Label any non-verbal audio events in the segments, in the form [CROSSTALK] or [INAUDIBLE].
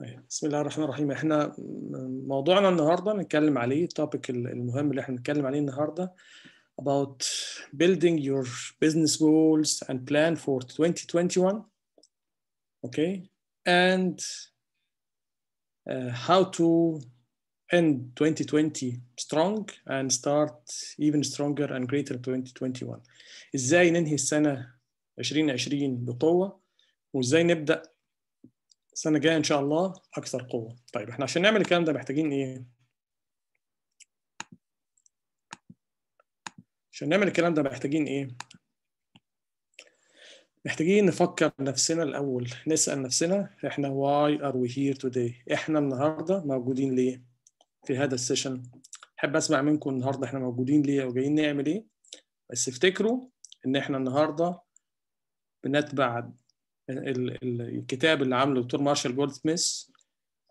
طيب، بسم الله الرحمن الرحيم احنا موضوعنا النهارده نتكلم عليه التوبيك المهم اللي احنا بنتكلم عليه النهارده about building your business goals and plan for 2021 okay and uh, how to end 2020 strong and start even stronger and greater 2021 ازاي ننهي السنه 2020 بقوه وازاي نبدا السنه الجايه ان شاء الله اكثر قوه طيب احنا عشان نعمل الكلام ده محتاجين ايه عشان نعمل الكلام ده محتاجين ايه محتاجين نفكر نفسنا الاول نسال نفسنا احنا why are we here today احنا النهارده موجودين ليه في هذا السيشن احب اسمع منكم النهارده احنا موجودين ليه وجايين نعمل ايه بس افتكروا ان احنا النهارده بنتبع الكتاب اللي عامله دكتور مارشال جولد سميث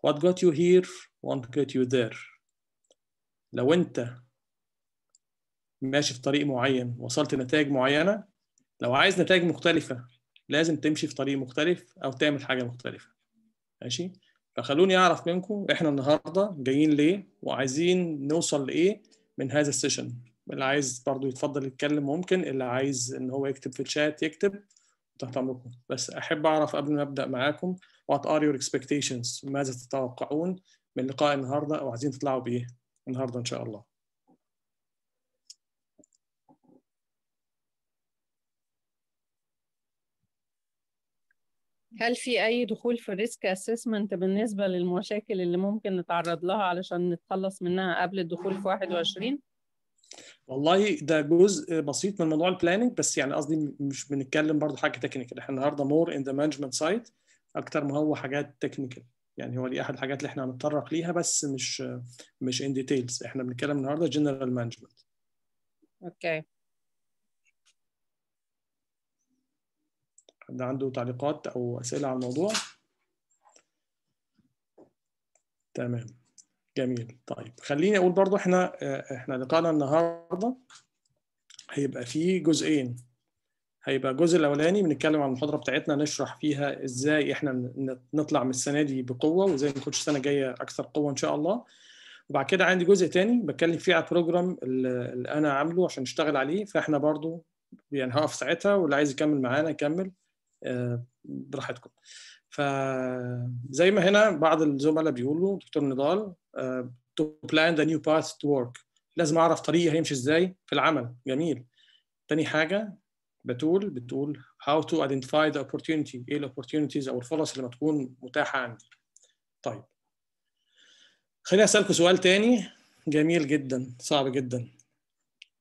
What got you here won't get you there لو انت ماشي في طريق معين وصلت نتائج معينه لو عايز نتائج مختلفه لازم تمشي في طريق مختلف او تعمل حاجه مختلفه ماشي فخلوني اعرف منكم احنا النهارده جايين ليه وعايزين نوصل لايه من هذا السيشن اللي عايز برضو يتفضل يتكلم ممكن اللي عايز ان هو يكتب في الشات يكتب تحت امركم بس احب اعرف قبل ما ابدا معاكم what are your expectations ماذا تتوقعون من لقاء النهارده او عايزين تطلعوا بايه النهارده ان شاء الله هل في اي دخول في الريسك اسسمنت بالنسبه للمشاكل اللي ممكن نتعرض لها علشان نتخلص منها قبل الدخول في 21 والله ده جزء بسيط من موضوع البلاننج بس يعني قصدي مش بنتكلم برضو حاجه تكنيكال احنا النهارده مور ان ذا مانجمنت سايد اكتر ما هو حاجات تكنيكال يعني هو دي احد الحاجات اللي احنا هنتطرق ليها بس مش مش ان ديتيلز احنا بنتكلم النهارده جنرال مانجمنت اوكي حد عنده تعليقات او اسئله على الموضوع تمام جميل طيب خليني اقول برضو احنا آه، احنا لقاءنا النهارده هيبقى فيه جزئين هيبقى الجزء الاولاني بنتكلم عن المحاضره بتاعتنا نشرح فيها ازاي احنا نطلع من السنه دي بقوه وازاي نخش السنه الجايه اكثر قوه ان شاء الله وبعد كده عندي جزء تاني بتكلم فيه على البروجرام اللي انا عامله عشان اشتغل عليه فاحنا برضو يعني هقف ساعتها واللي عايز يكمل معانا يكمل آه، براحتكم فزي ما هنا بعض الزملاء بيقولوا دكتور نضال تو بلان ذا نيو باث تو ورك لازم اعرف طريقي هيمشي ازاي في العمل جميل تاني حاجه بتقول بتقول هاو تو ايدنتيفاي ذا opportunity ايه الاوبورتيونيتيز او الفرص اللي ما تكون متاحه عندي طيب خليني اسالكم سؤال تاني جميل جدا صعب جدا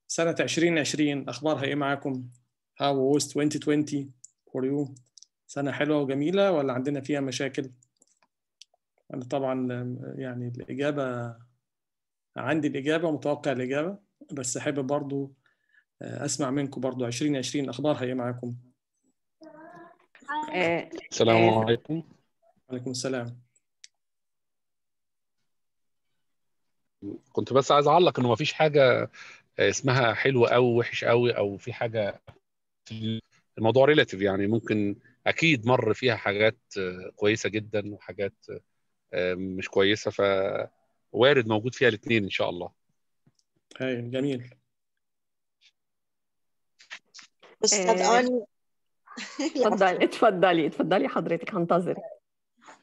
سنة 2020 أخبارها إيه معاكم؟ هاو was 2020 for you? سنة حلوة وجميلة ولا عندنا فيها مشاكل؟ أنا طبعا يعني الإجابة عندي الإجابة ومتوقع الإجابة بس أحب برضو آه، أسمع منكم برضو 2020 أخبارها إيه معاكم؟ آه، السلام آه. عليكم وعليكم السلام كنت بس عايز اعلق انه ما فيش حاجه اسمها حلو قوي وحش قوي او في حاجه الموضوع ريلاتيف يعني ممكن اكيد مر فيها حاجات آه، كويسه جدا وحاجات آه، مش كويسه فوارد موجود فيها الاثنين ان شاء الله هايل أيوة، جميل استاذ علي آه، [LAUGHS] اتفضلي اتفضلي اتفضلي حضرتك هنتظرك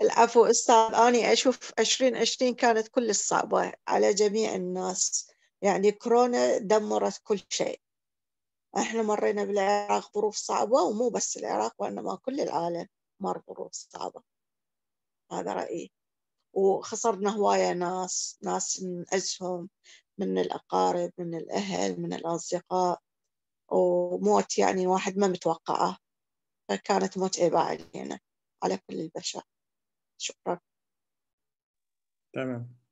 العفو استاذ اني اشوف 2020 كانت كل الصعبه على جميع الناس يعني كورونا دمرت كل شيء احنا مرينا بالعراق ظروف صعبة ومو بس العراق وإنما كل العالم مر ظروف صعبة هذا رأيي وخسرنا هواية ناس ناس نعزهم من الأقارب من الأهل من الأصدقاء وموت يعني واحد ما متوقعه فكانت متعبة علينا على كل البشر شكرا تمام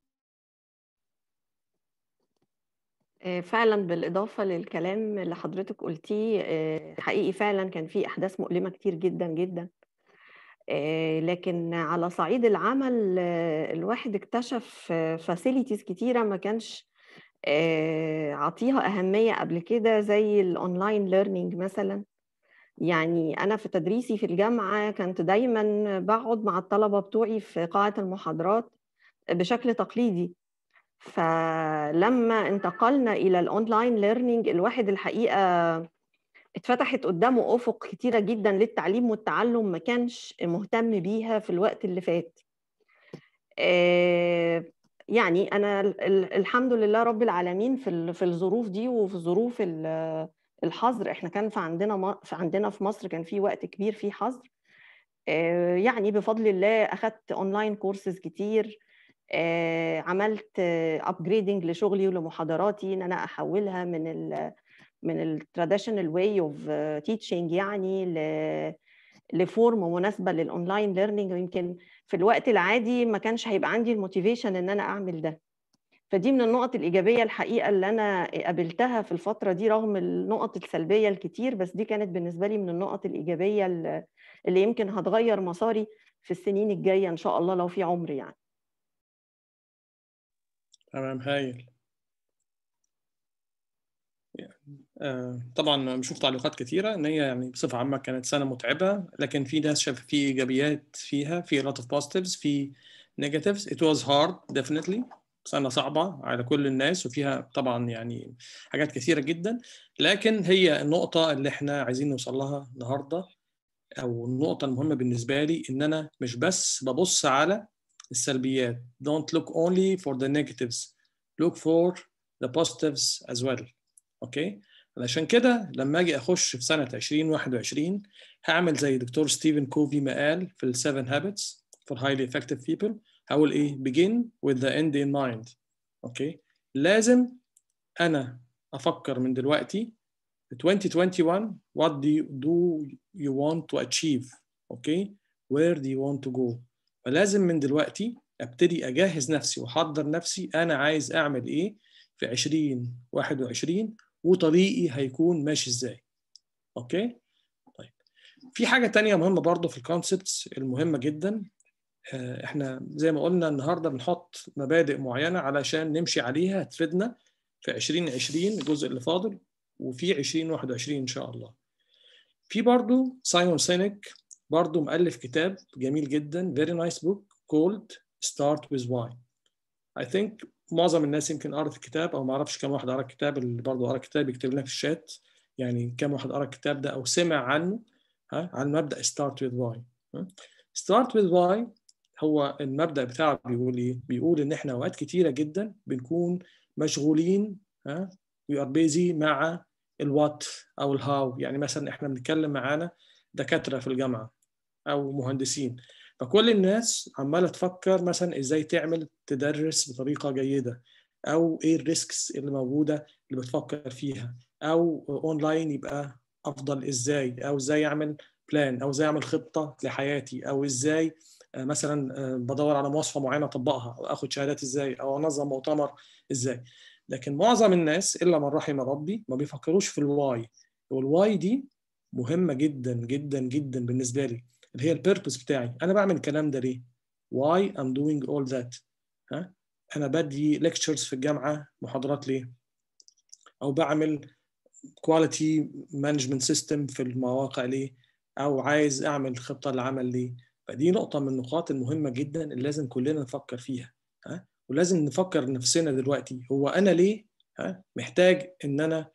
آه، فعلا بالإضافة للكلام اللي حضرتك قلتيه آه، حقيقي فعلا كان في أحداث مؤلمة كتير جدا جدا آه، لكن على صعيد العمل الواحد اكتشف فاسيليتيز كتيرة ما كانش عطيها أهمية قبل كده زي الأونلاين ليرنينج مثلا يعني أنا في تدريسي في الجامعة كنت دايما بقعد مع الطلبة بتوعي في قاعة المحاضرات بشكل تقليدي فلما انتقلنا الى الاونلاين ليرنينج الواحد الحقيقه اتفتحت قدامه افق كتيره جدا للتعليم والتعلم ما كانش مهتم بيها في الوقت اللي فات آه، يعني انا الحمد لله رب العالمين في في الظروف دي وفي ظروف الحظر احنا كان في عندنا في عندنا في مصر كان في وقت كبير فيه حظر آه، يعني بفضل الله اخذت اونلاين كورسز كتير آه، عملت ابجريدنج لشغلي ولمحاضراتي ان انا احولها من ال من التراديشنال واي اوف تيتشنج يعني ل لفورم مناسبه للاونلاين ليرنينج ويمكن في الوقت العادي ما كانش هيبقى عندي الموتيفيشن ان انا اعمل ده فدي من النقط الايجابيه الحقيقه اللي انا قابلتها في الفتره دي رغم النقط السلبيه الكتير بس دي كانت بالنسبه لي من النقط الايجابيه اللي يمكن هتغير مساري في السنين الجايه ان شاء الله لو في عمر يعني تمام هايل طبعا بشوف تعليقات كثيره ان هي يعني بصفه عامه كانت سنه متعبه لكن في ناس شاف في ايجابيات فيها في lot of positives في negatives it was hard definitely سنه صعبه على كل الناس وفيها طبعا يعني حاجات كثيره جدا لكن هي النقطه اللي احنا عايزين نوصل لها النهارده او النقطه المهمه بالنسبه لي ان انا مش بس ببص على السلبيات don't look only for the negatives look for the positives as well okay علشان كده لما اجي اخش في سنه 2021 هعمل زي دكتور ستيفن كوفي ما قال في ال 7 habits for highly effective people هقول ايه begin with the end in mind اوكي لازم انا افكر من دلوقتي 2021 what do you, do you want to achieve okay where do you want to go فلازم من دلوقتي ابتدي اجهز نفسي واحضر نفسي انا عايز اعمل ايه في 2021 وطريقي هيكون ماشي ازاي اوكي طيب في حاجه تانية مهمه برضو في الكونسبتس المهمه جدا آه، احنا زي ما قلنا النهارده بنحط مبادئ معينه علشان نمشي عليها تفيدنا في 2020 الجزء اللي فاضل وفي 2021 ان شاء الله في برضو سايمون سينيك برضه مؤلف كتاب جميل جدا very nice book called Start with Why I think معظم الناس يمكن قرأت الكتاب أو ما أعرفش كم واحد قرأ الكتاب اللي برضه قرأ الكتاب يكتب لنا في الشات يعني كم واحد قرأ الكتاب ده أو سمع عنه ها عن مبدأ Start with Why Start with Why هو المبدأ بتاعه بيقول إيه؟ بيقول إن إحنا أوقات كتيرة جدا بنكون مشغولين ها we are busy مع الوات أو الهاو يعني مثلا إحنا بنتكلم معانا دكاترة في الجامعة او مهندسين فكل الناس عماله تفكر مثلا ازاي تعمل تدرس بطريقه جيده او ايه الريسكس اللي موجوده اللي بتفكر فيها او اونلاين يبقى افضل ازاي او ازاي اعمل بلان او ازاي اعمل خطه لحياتي او ازاي آه، مثلا آه، بدور على مواصفه معينه اطبقها او اخد شهادات ازاي او انظم مؤتمر ازاي لكن معظم الناس الا من رحم ربي ما بيفكروش في الواي والواي دي مهمه جدا جدا جدا بالنسبه لي اللي هي البيربز بتاعي انا بعمل الكلام ده ليه why I'm doing all that ها انا بدي ليكتشرز في الجامعه محاضرات ليه او بعمل كواليتي مانجمنت سيستم في المواقع ليه او عايز اعمل خطه للعمل ليه فدي نقطه من النقاط المهمه جدا اللي لازم كلنا نفكر فيها ها ولازم نفكر نفسنا دلوقتي هو انا ليه ها محتاج ان انا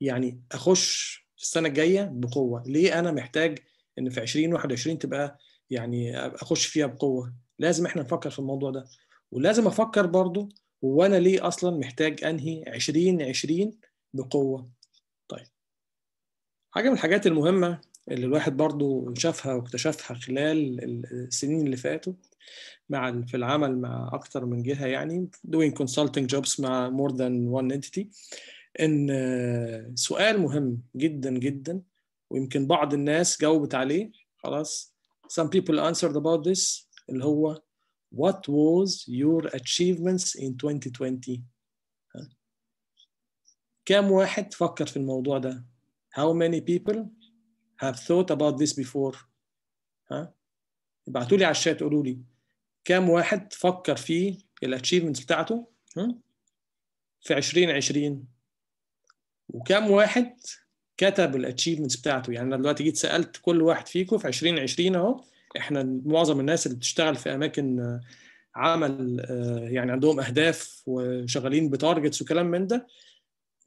يعني اخش في السنه الجايه بقوه ليه انا محتاج ان في 2021 تبقى يعني اخش فيها بقوه لازم احنا نفكر في الموضوع ده ولازم افكر برضو هو انا ليه اصلا محتاج انهي 2020 بقوه طيب حاجه من الحاجات المهمه اللي الواحد برضو شافها واكتشفها خلال السنين اللي فاتوا مع في العمل مع اكتر من جهه يعني doing consulting jobs مع more than one entity ان سؤال مهم جدا جدا ويمكن بعض الناس جاوبت عليه خلاص some people answered about this اللي هو what was your achievements in 2020 كم واحد فكر في الموضوع ده how many people have thought about this before ها ابعتوا لي على الشات قولوا لي كم واحد فكر في الاتشيفمنت بتاعته ها في 2020 وكم واحد كتب الاتشيفمنتس بتاعته يعني انا دلوقتي جيت سالت كل واحد فيكم في 2020 اهو احنا معظم الناس اللي بتشتغل في اماكن آه، عمل آه، يعني عندهم اهداف وشغالين بتارجتس وكلام من ده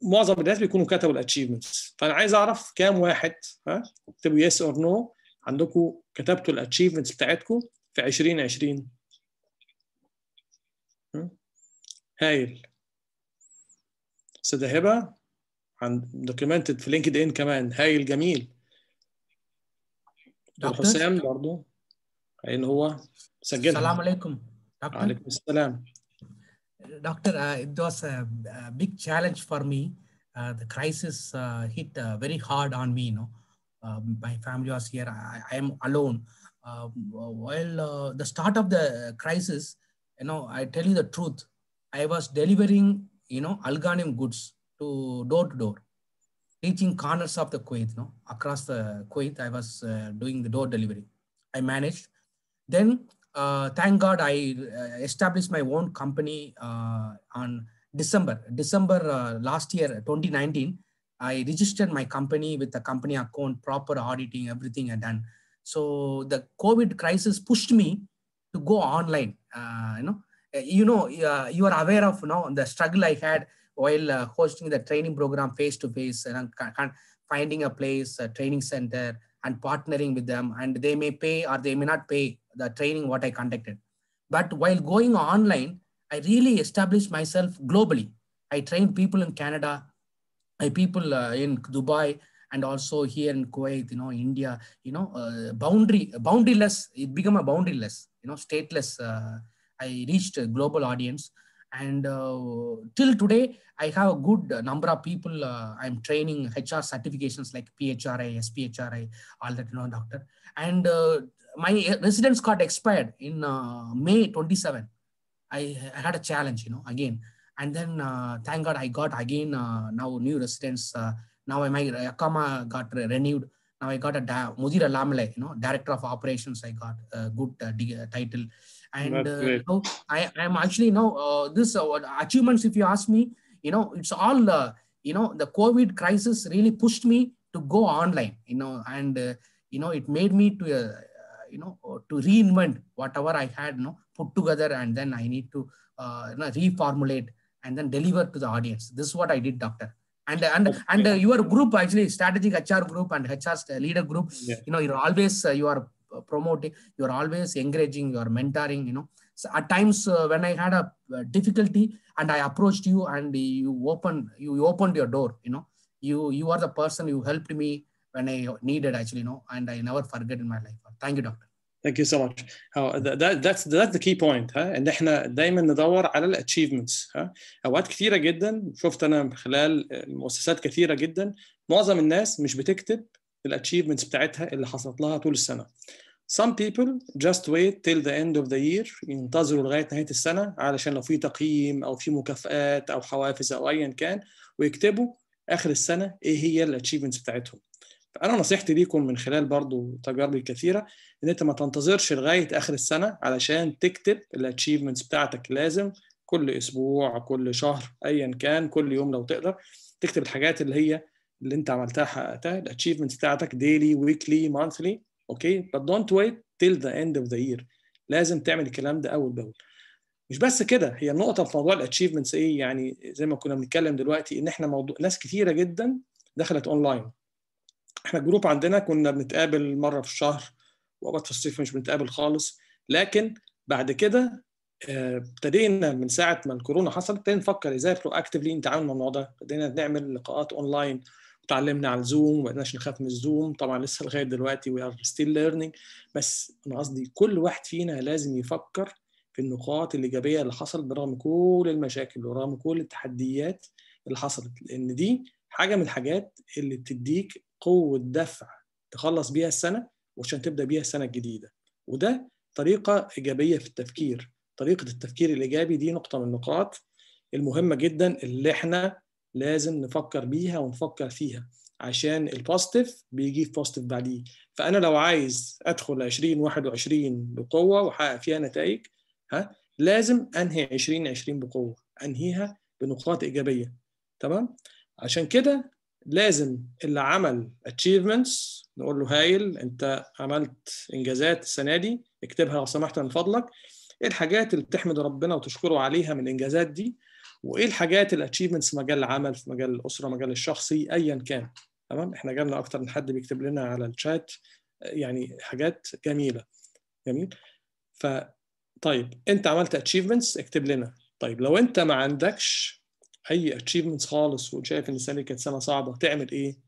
معظم الناس بيكونوا كتبوا الاتشيفمنتس فانا عايز اعرف كام واحد ها اكتبوا يس اور نو عندكم كتبتوا الاتشيفمنتس بتاعتكم في 2020 هايل استاذه هبه عن دوكيومنتد في لينكد ان كمان هايل جميل دكتور حسام برضه هو السلام عليكم دكتور عليكم السلام Doctor, uh, it was a, big challenge for me. Uh, the crisis uh, hit uh, very hard on me. You know, um, my family was here. I, I am alone. Um, while uh, the start of the crisis, you know, I tell you the truth. I was delivering, you know, Alganim goods to door to door, reaching corners of the Kuwait. No, across the Kuwait, I was uh, doing the door delivery. I managed. Then, uh, thank God, I uh, established my own company uh, on December December uh, last year, 2019. I registered my company with the company account, proper auditing, everything I done. So the COVID crisis pushed me to go online. you know, you know, you are aware of you now the struggle I had while uh, hosting the training program face to face and uh, finding a place, a training center, and partnering with them. And they may pay or they may not pay the training what I conducted. But while going online, I really established myself globally. I trained people in Canada, people uh, in Dubai, and also here in Kuwait, you know, India, you know, uh, boundary, boundaryless, it became a boundaryless, you know, stateless. Uh, I reached a global audience. And uh, till today, I have a good number of people. Uh, I'm training HR certifications like PHRI, SPHRI, all that, you know, doctor. And uh, my residence card expired in May 27. I, had a challenge, you know, again and then uh, thank god i got again uh, now new residence. uh, now my akama got renewed now i got a da- mudira lamle you know director of operations i got a good title and you know, I am actually, you know, this achievements, if you ask me, you know, it's all, uh, you know, the COVID crisis really pushed me to go online, you know, and, you know, it made me to, you know, to reinvent whatever I had, you know, put together and then I need to you know, reformulate and then deliver to the audience. This is what I did, doctor. And and okay. and uh, your group actually strategic HR group and HR leader group. Yeah. You know, you're always uh, you are promoting you're always encouraging you're mentoring you know so at times uh, when i had a uh, difficulty and i approached you and you opened you opened your door you know you you are the person who helped me when i needed actually you know and i never forget in my life thank you doctor Thank you so much. Oh, that, that's, that's the key point ها ان احنا دايما ندور على الاتشيفمنتس ها اوقات كثيره جدا شفت انا خلال مؤسسات كثيره جدا معظم الناس مش بتكتب الاتشيفمنتس بتاعتها اللي حصلت لها طول السنه. Some people just wait till the end of the year ينتظروا لغاية نهاية السنة علشان لو في تقييم أو في مكافآت أو حوافز أو أيا كان ويكتبوا آخر السنة إيه هي الاتشيفمنتس بتاعتهم. فأنا نصيحتي ليكم من خلال برضو تجاربي الكثيرة إن أنت ما تنتظرش لغاية آخر السنة علشان تكتب الاتشيفمنتس بتاعتك لازم كل أسبوع كل شهر أيا كان كل يوم لو تقدر تكتب الحاجات اللي هي اللي أنت عملتها حققتها الاتشيفمنتس بتاعتك ديلي ويكلي مانثلي اوكي but don't wait till the end of the year لازم تعمل الكلام ده اول باول مش بس كده هي النقطه في موضوع الاتشيفمنتس ايه يعني زي ما كنا بنتكلم دلوقتي ان احنا موضوع ناس كتيره جدا دخلت اونلاين احنا الجروب عندنا كنا بنتقابل مره في الشهر واوقات في الصيف مش بنتقابل خالص لكن بعد كده آه، ابتدينا من ساعه ما الكورونا حصلت ابتدينا نفكر ازاي برو اكتفلي نتعامل مع الموضوع ده ابتدينا نعمل لقاءات اونلاين تعلمنا على الزوم وما بقيناش نخاف من الزوم طبعا لسه لغايه دلوقتي وي ار ستيل ليرنينج بس انا قصدي كل واحد فينا لازم يفكر في النقاط الايجابيه اللي حصلت برغم كل المشاكل ورغم كل التحديات اللي حصلت لان دي حاجه من الحاجات اللي بتديك قوه دفع تخلص بيها السنه وعشان تبدا بيها السنه الجديده وده طريقه ايجابيه في التفكير طريقه التفكير الايجابي دي نقطه من النقاط المهمه جدا اللي احنا لازم نفكر بيها ونفكر فيها عشان البوزيتيف بيجيب بوزيتيف بعديه فانا لو عايز ادخل 2021 بقوه واحقق فيها نتائج ها لازم انهي 2020 بقوه انهيها بنقاط ايجابيه تمام عشان كده لازم اللي عمل achievements نقول له هايل انت عملت انجازات السنه دي اكتبها لو سمحت من فضلك ايه الحاجات اللي بتحمد ربنا وتشكره عليها من الانجازات دي وايه الحاجات الاتشيفمنتس في مجال العمل في مجال الاسره مجال الشخصي ايا كان تمام احنا جالنا اكتر من حد بيكتب لنا على الشات يعني حاجات جميله جميل ف طيب انت عملت اتشيفمنتس اكتب لنا طيب لو انت ما عندكش اي اتشيفمنتس خالص وشايف ان السنه دي كانت سنه صعبه تعمل ايه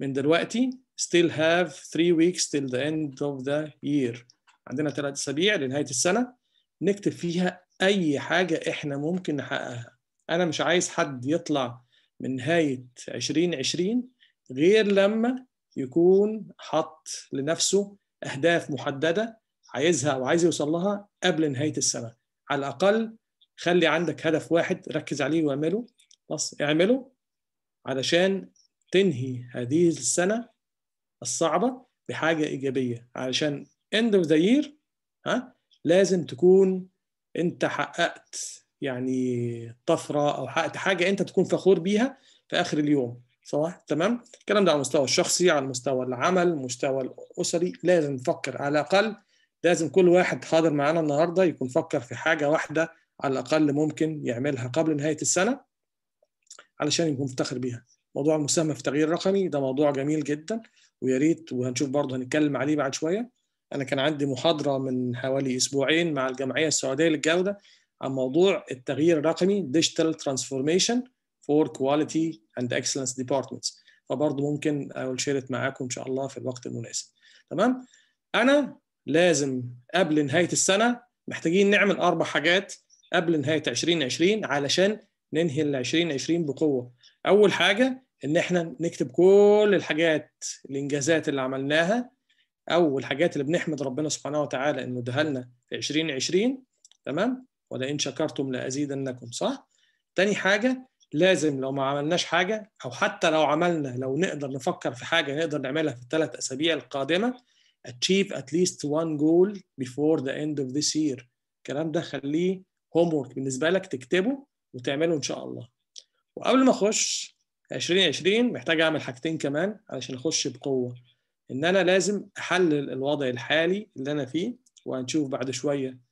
من دلوقتي still have 3 weeks till the end of the year عندنا ثلاث اسابيع لنهايه السنه نكتب فيها اي حاجه احنا ممكن نحققها انا مش عايز حد يطلع من نهايه 2020 غير لما يكون حط لنفسه اهداف محدده عايزها او عايز يوصل لها قبل نهايه السنه على الاقل خلي عندك هدف واحد ركز عليه واعمله بس اعمله علشان تنهي هذه السنه الصعبه بحاجه ايجابيه علشان end of the year ها لازم تكون انت حققت يعني طفره او حاجه انت تكون فخور بيها في اخر اليوم صح تمام الكلام ده على المستوى الشخصي على مستوى العمل المستوى الاسري لازم نفكر على الاقل لازم كل واحد حاضر معانا النهارده يكون فكر في حاجه واحده على الاقل ممكن يعملها قبل نهايه السنه علشان يكون مفتخر بيها موضوع المساهمه في التغيير الرقمي ده موضوع جميل جدا ويا ريت وهنشوف برضه هنتكلم عليه بعد شويه انا كان عندي محاضره من حوالي اسبوعين مع الجمعيه السعوديه للجوده عن موضوع التغيير الرقمي ديجيتال ترانسفورميشن فور كواليتي اند اكسلنس ديبارتمنتس فبرضه ممكن اقول شيرت معاكم ان شاء الله في الوقت المناسب تمام انا لازم قبل نهايه السنه محتاجين نعمل اربع حاجات قبل نهايه 2020 علشان ننهي ال 2020 بقوه اول حاجه ان احنا نكتب كل الحاجات الانجازات اللي عملناها او الحاجات اللي بنحمد ربنا سبحانه وتعالى انه ادها لنا في 2020 تمام ولئن شكرتم لأزيدنكم صح؟ تاني حاجة لازم لو ما عملناش حاجة أو حتى لو عملنا لو نقدر نفكر في حاجة نقدر نعملها في الثلاث أسابيع القادمة achieve at least one goal before the end of this year الكلام ده خليه هوم وورك بالنسبة لك تكتبه وتعمله إن شاء الله وقبل ما أخش 2020 محتاج أعمل حاجتين كمان علشان أخش بقوة إن أنا لازم أحلل الوضع الحالي اللي أنا فيه وهنشوف بعد شوية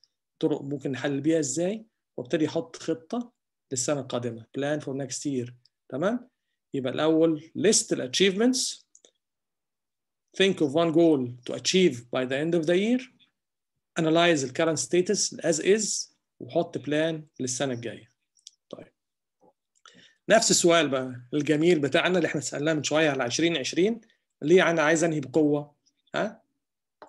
طرق ممكن نحل بيها ازاي وابتدي احط خطه للسنه القادمه بلان فور نيكست يير تمام يبقى الاول ليست الاتشيفمنتس think of one goal to achieve by the end of the year analyze the current status as is وحط بلان للسنه الجايه طيب نفس السؤال بقى الجميل بتاعنا اللي احنا سالناه من شويه على 2020 ليه انا عايز انهي بقوه ها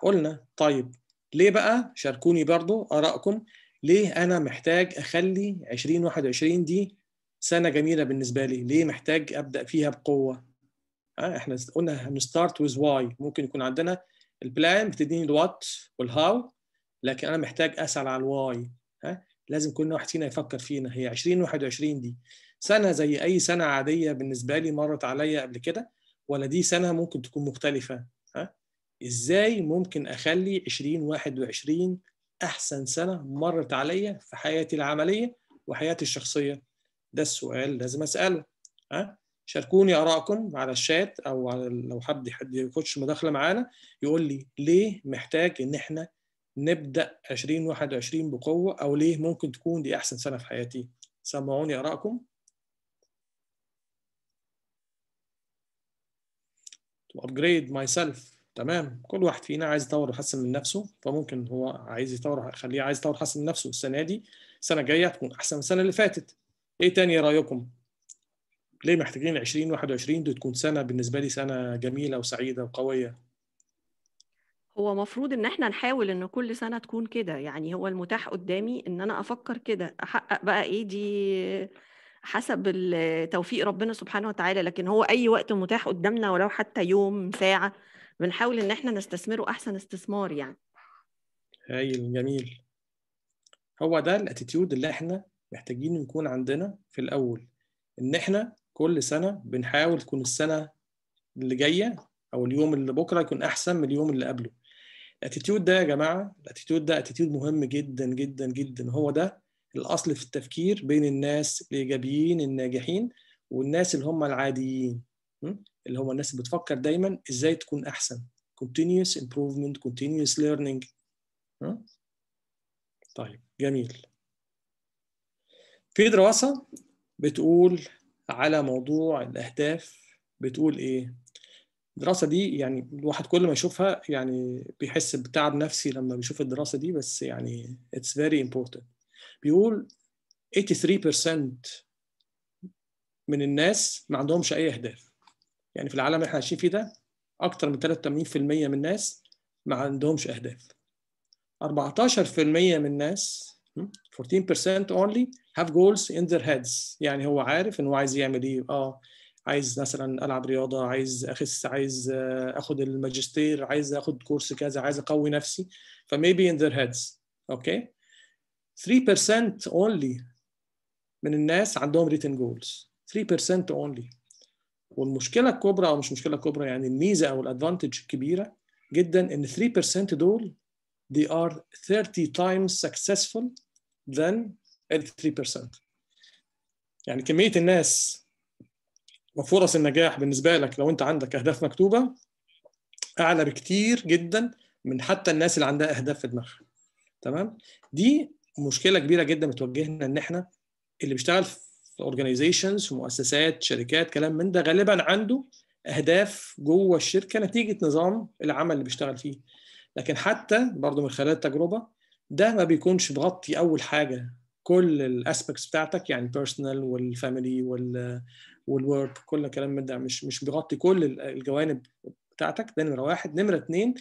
قلنا طيب ليه بقى شاركوني برضو ارائكم ليه انا محتاج اخلي 2021 دي سنه جميله بالنسبه لي ليه محتاج ابدا فيها بقوه أه؟ احنا قلنا هنستارت ويز واي ممكن يكون عندنا البلان بتديني الوات والهاو لكن انا محتاج اسال على الواي آه، ها لازم كل واحد فينا يفكر فينا هي 2021 دي سنه زي اي سنه عاديه بالنسبه لي مرت عليا قبل كده ولا دي سنه ممكن تكون مختلفه ازاي ممكن اخلي 2021 احسن سنه مرت عليا في حياتي العمليه وحياتي الشخصيه ده السؤال لازم اساله ها شاركوني ارائكم على الشات او على لو حد حد يخش مداخله معانا يقول لي ليه محتاج ان احنا نبدا 2021 بقوه او ليه ممكن تكون دي احسن سنه في حياتي سمعوني ارائكم to upgrade myself تمام كل واحد فينا عايز يطور ويحسن من نفسه فممكن هو عايز يطور خليه عايز يطور ويحسن من نفسه السنه دي السنه الجايه هتكون احسن من السنه اللي فاتت ايه تاني رايكم ليه محتاجين 2021 دي تكون سنه بالنسبه لي سنه جميله وسعيده وقويه هو مفروض ان احنا نحاول ان كل سنه تكون كده يعني هو المتاح قدامي ان انا افكر كده احقق بقى ايه دي حسب توفيق ربنا سبحانه وتعالى لكن هو اي وقت متاح قدامنا ولو حتى يوم ساعه بنحاول ان احنا نستثمره احسن استثمار يعني هايل جميل هو ده الاتيتيود اللي احنا محتاجين نكون عندنا في الاول ان احنا كل سنه بنحاول تكون السنه اللي جايه او اليوم اللي بكره يكون احسن من اليوم اللي قبله الاتيتيود ده يا جماعه الاتيتيود ده اتيتيود مهم جدا جدا جدا هو ده الاصل في التفكير بين الناس الايجابيين الناجحين والناس اللي هم العاديين اللي هم الناس اللي بتفكر دايما ازاي تكون احسن continuous improvement continuous learning ها؟ طيب جميل في دراسة بتقول على موضوع الأهداف بتقول إيه؟ الدراسة دي يعني الواحد كل ما يشوفها يعني بيحس بتعب نفسي لما بيشوف الدراسة دي بس يعني it's very important بيقول 83% من الناس ما عندهمش أي أهداف يعني في العالم اللي احنا عايشين فيه ده اكتر من 83% من الناس ما عندهمش اهداف 14% من الناس 14% only have goals in their heads يعني هو عارف ان هو عايز يعمل ايه اه عايز مثلا العب رياضه عايز اخس عايز آه، اخد الماجستير عايز اخد كورس كذا عايز اقوي نفسي فmaybe in their heads اوكي okay. 3% only من الناس عندهم written goals 3% only والمشكله الكبرى او مش مشكله كبرى يعني الميزه او الادفانتج الكبيره جدا ان 3% دول they are 30 times successful than ال 3% يعني كميه الناس وفرص النجاح بالنسبه لك لو انت عندك اهداف مكتوبه اعلى بكتير جدا من حتى الناس اللي عندها اهداف في دماغها تمام دي مشكله كبيره جدا بتواجهنا ان احنا اللي بيشتغل اورجانيزيشنز ومؤسسات شركات كلام من ده غالبا عنده اهداف جوه الشركه نتيجه نظام العمل اللي بيشتغل فيه لكن حتى برضه من خلال التجربه ده ما بيكونش بغطي اول حاجه كل الاسبكتس بتاعتك يعني بيرسونال والفاميلي وال والورك كل الكلام من ده مش مش بيغطي كل الجوانب بتاعتك ده نمره واحد نمره اتنين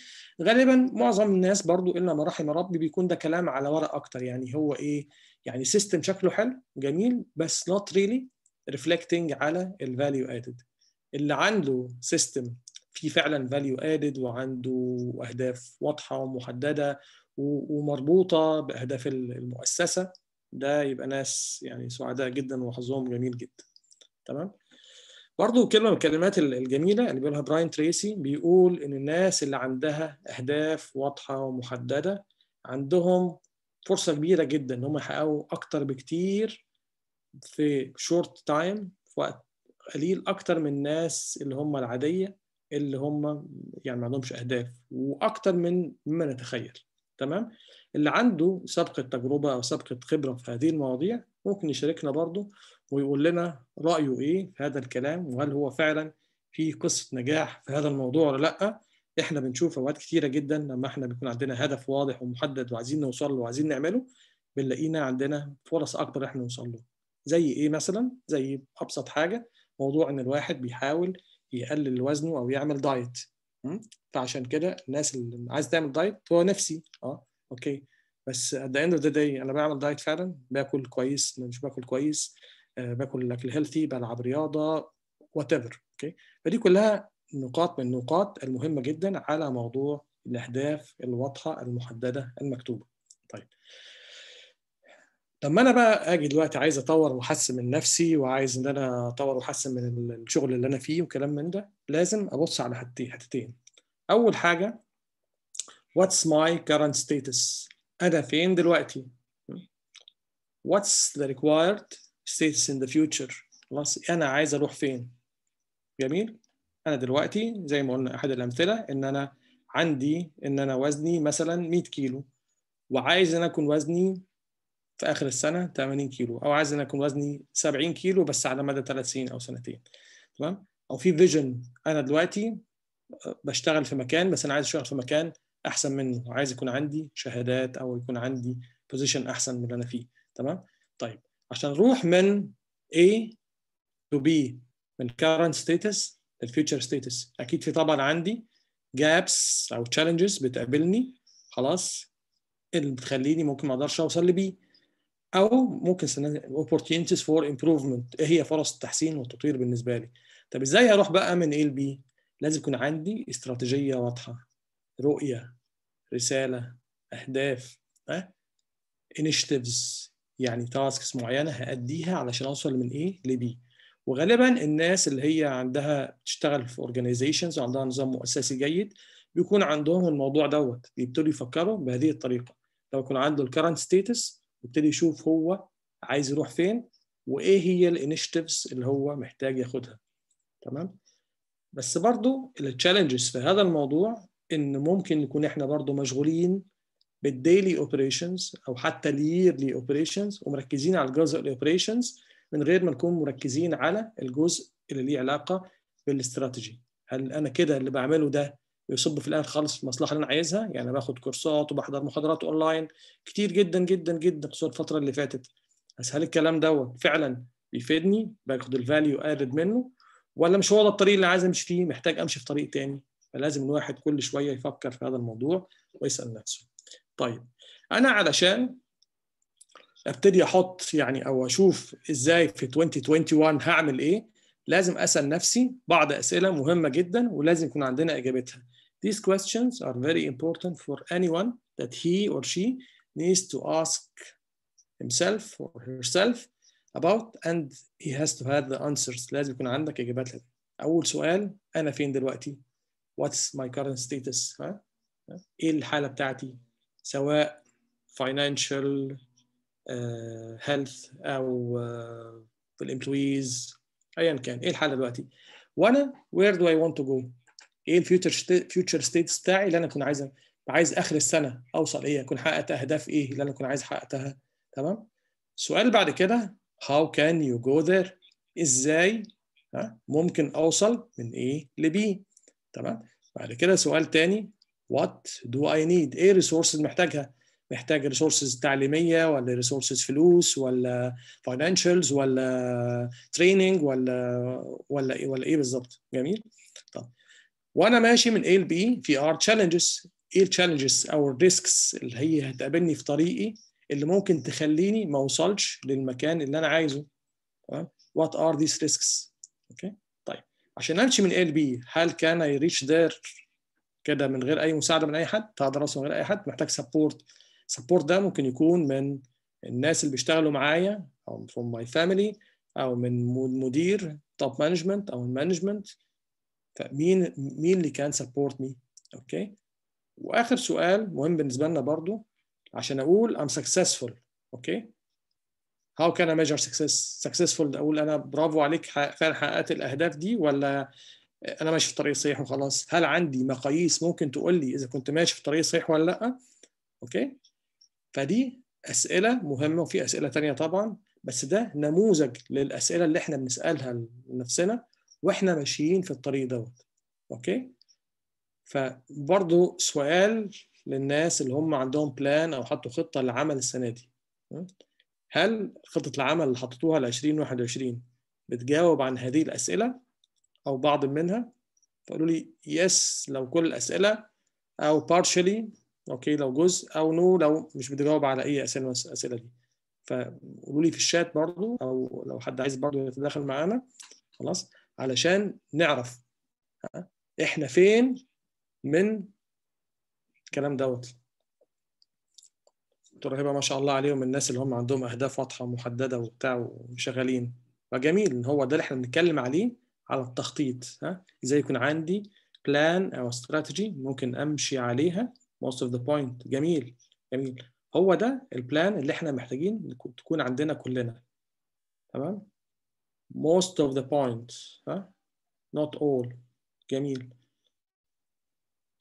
غالبا معظم الناس برضو الا ما رحم ربي بيكون ده كلام على ورق اكتر يعني هو ايه يعني سيستم شكله حلو جميل بس نوت ريلي ريفلكتنج على الفاليو ادد اللي عنده سيستم فيه فعلا فاليو ادد وعنده اهداف واضحه ومحدده ومربوطه باهداف المؤسسه ده يبقى ناس يعني سعداء جدا وحظهم جميل جدا تمام برضو كلمه من الكلمات الجميله اللي بيقولها براين تريسي بيقول ان الناس اللي عندها اهداف واضحه ومحدده عندهم فرصه كبيره جدا ان هم يحققوا اكتر بكتير في شورت تايم في وقت قليل اكتر من الناس اللي هم العاديه اللي هم يعني ما عندهمش اهداف واكتر من مما نتخيل تمام اللي عنده سابقه تجربه او سابقه خبره في هذه المواضيع ممكن يشاركنا برضه ويقول لنا رايه ايه في هذا الكلام وهل هو فعلا في قصه نجاح في هذا الموضوع ولا لا احنا بنشوف اوقات كتيره جدا لما احنا بيكون عندنا هدف واضح ومحدد وعايزين نوصل له وعايزين نعمله بنلاقينا عندنا فرص اكبر احنا نوصل له زي ايه مثلا زي ابسط حاجه موضوع ان الواحد بيحاول يقلل وزنه او يعمل دايت فعشان كده الناس اللي عايز تعمل دايت هو نفسي اه اوكي بس ات the end of the انا بعمل دايت فعلا باكل كويس مش باكل كويس آه باكل اكل هيلثي بلعب رياضه وات ايفر اوكي فدي كلها نقاط من النقاط المهمه جدا على موضوع الاهداف الواضحه المحدده المكتوبه طيب لما انا بقى اجي دلوقتي عايز اطور واحسن من نفسي وعايز ان انا اطور واحسن من الشغل اللي انا فيه وكلام من ده لازم ابص على حتتين حتتين اول حاجه واتس ماي current status انا فين دلوقتي واتس ذا ريكوايرد status in the future خلاص انا عايز اروح فين جميل انا دلوقتي زي ما قلنا احد الامثله ان انا عندي ان انا وزني مثلا 100 كيلو وعايز ان انا اكون وزني في اخر السنه 80 كيلو او عايز ان انا اكون وزني 70 كيلو بس على مدى 3 سنين او سنتين تمام او في فيجن انا دلوقتي آه، بشتغل في مكان بس انا عايز اشتغل في مكان احسن منه عايز يكون عندي شهادات او يكون عندي بوزيشن احسن من اللي انا فيه تمام طيب عشان نروح من A to B من current status الفيوتشر ستيتس اكيد في طبعا عندي جابس او تشالنجز بتقابلني خلاص اللي بتخليني ممكن ما اقدرش اوصل لبي او ممكن opportunities فور امبروفمنت ايه هي فرص التحسين والتطوير بالنسبه لي طب ازاي اروح بقى من ايه لبي لازم يكون عندي استراتيجيه واضحه رؤيه رساله اهداف ها initiatives يعني تاسكس معينه هاديها علشان اوصل من ايه لبي وغالبا الناس اللي هي عندها بتشتغل في اورجانيزيشنز وعندها نظام مؤسسي جيد بيكون عندهم الموضوع دوت بيبتدوا يفكروا بهذه الطريقه لو يكون عنده الكرنت ستيتس يبتدي يشوف هو عايز يروح فين وايه هي الانشيتيفز اللي هو محتاج ياخدها تمام بس برضو التشالنجز في هذا الموضوع ان ممكن نكون احنا برضو مشغولين بالديلي اوبريشنز او حتى الييرلي اوبريشنز ومركزين على الجزء الاوبريشنز من غير ما نكون مركزين على الجزء اللي ليه علاقه بالاستراتيجي هل انا كده اللي بعمله ده يصب في الاخر خالص في المصلحه اللي انا عايزها يعني باخد كورسات وبحضر محاضرات اونلاين كتير جدا جدا جدا خصوصا الفتره اللي فاتت بس هل الكلام دوت فعلا بيفيدني باخد الفاليو ادد منه ولا مش هو ده الطريق اللي عايز امشي فيه محتاج امشي في طريق تاني فلازم الواحد كل شويه يفكر في هذا الموضوع ويسال نفسه طيب انا علشان ابتدي احط يعني او اشوف ازاي في 2021 هعمل ايه لازم اسال نفسي بعض اسئله مهمه جدا ولازم يكون عندنا اجابتها These questions are very important for anyone that he or she needs to ask himself or herself about and he has to have the answers لازم يكون عندك اجابات لها اول سؤال انا فين دلوقتي what's my current status ها ايه الحاله بتاعتي سواء financial هيلث آه، او في آه، الامبلويز ايا كان ايه الحاله دلوقتي وانا وير دو اي ونت تو جو ايه الفيوتشر فيوتشر ستيتس بتاعي اللي انا اكون عايز عايز اخر السنه اوصل ايه اكون حققت اهداف ايه اللي انا اكون عايز حققتها تمام سؤال بعد كده هاو كان يو جو ذير ازاي ها ممكن اوصل من ايه لبي تمام بعد كده سؤال تاني وات دو اي نيد ايه الريسورسز محتاجها محتاج ريسورسز تعليميه ولا ريسورسز فلوس ولا فاينانشالز ولا تريننج ولا ولا ايه ولا ايه بالظبط جميل طب وانا ماشي من A ل في ار تشالنجز ايه التشالنجز او الريسكس اللي هي هتقابلني في طريقي اللي ممكن تخليني ما اوصلش للمكان اللي انا عايزه تمام وات ار ذيس ريسكس اوكي طيب عشان امشي من A ل هل كان اي ريتش ذير كده من غير اي مساعده من اي حد تقدر اوصل من غير اي حد محتاج سبورت سبورت ده ممكن يكون من الناس اللي بيشتغلوا معايا او from my family او من مدير توب مانجمنت او المانجمنت فمين مين اللي كان سبورت مي اوكي واخر سؤال مهم بالنسبه لنا برضو عشان اقول I'm successful اوكي how can I measure success successful اقول انا برافو عليك فعلا حققت الاهداف دي ولا انا ماشي في الطريق صحيح وخلاص هل عندي مقاييس ممكن تقول لي اذا كنت ماشي في الطريق صحيح ولا لا اوكي فدي اسئله مهمه وفي اسئله تانية طبعا بس ده نموذج للاسئله اللي احنا بنسالها لنفسنا واحنا ماشيين في الطريق دوت اوكي فبرضه سؤال للناس اللي هم عندهم بلان او حطوا خطه للعمل السنه دي هل خطه العمل اللي حطيتوها ل 2021 بتجاوب عن هذه الاسئله او بعض منها فقالوا لي يس لو كل الاسئله او بارشلي اوكي لو جزء او نو لو مش بتجاوب على اي اسئله من الاسئله دي فقولوا لي في الشات برضو او لو حد عايز برضو يتداخل معانا خلاص علشان نعرف احنا فين من الكلام دوت دكتور هبه ما شاء الله عليهم الناس اللي هم عندهم اهداف واضحه ومحدده وبتاع وشغالين فجميل ان هو ده اللي احنا بنتكلم عليه على التخطيط ها ازاي يكون عندي بلان او استراتيجي ممكن امشي عليها most of the point جميل جميل هو ده البلان اللي احنا محتاجين تكون عندنا كلنا تمام most of the points ها not all جميل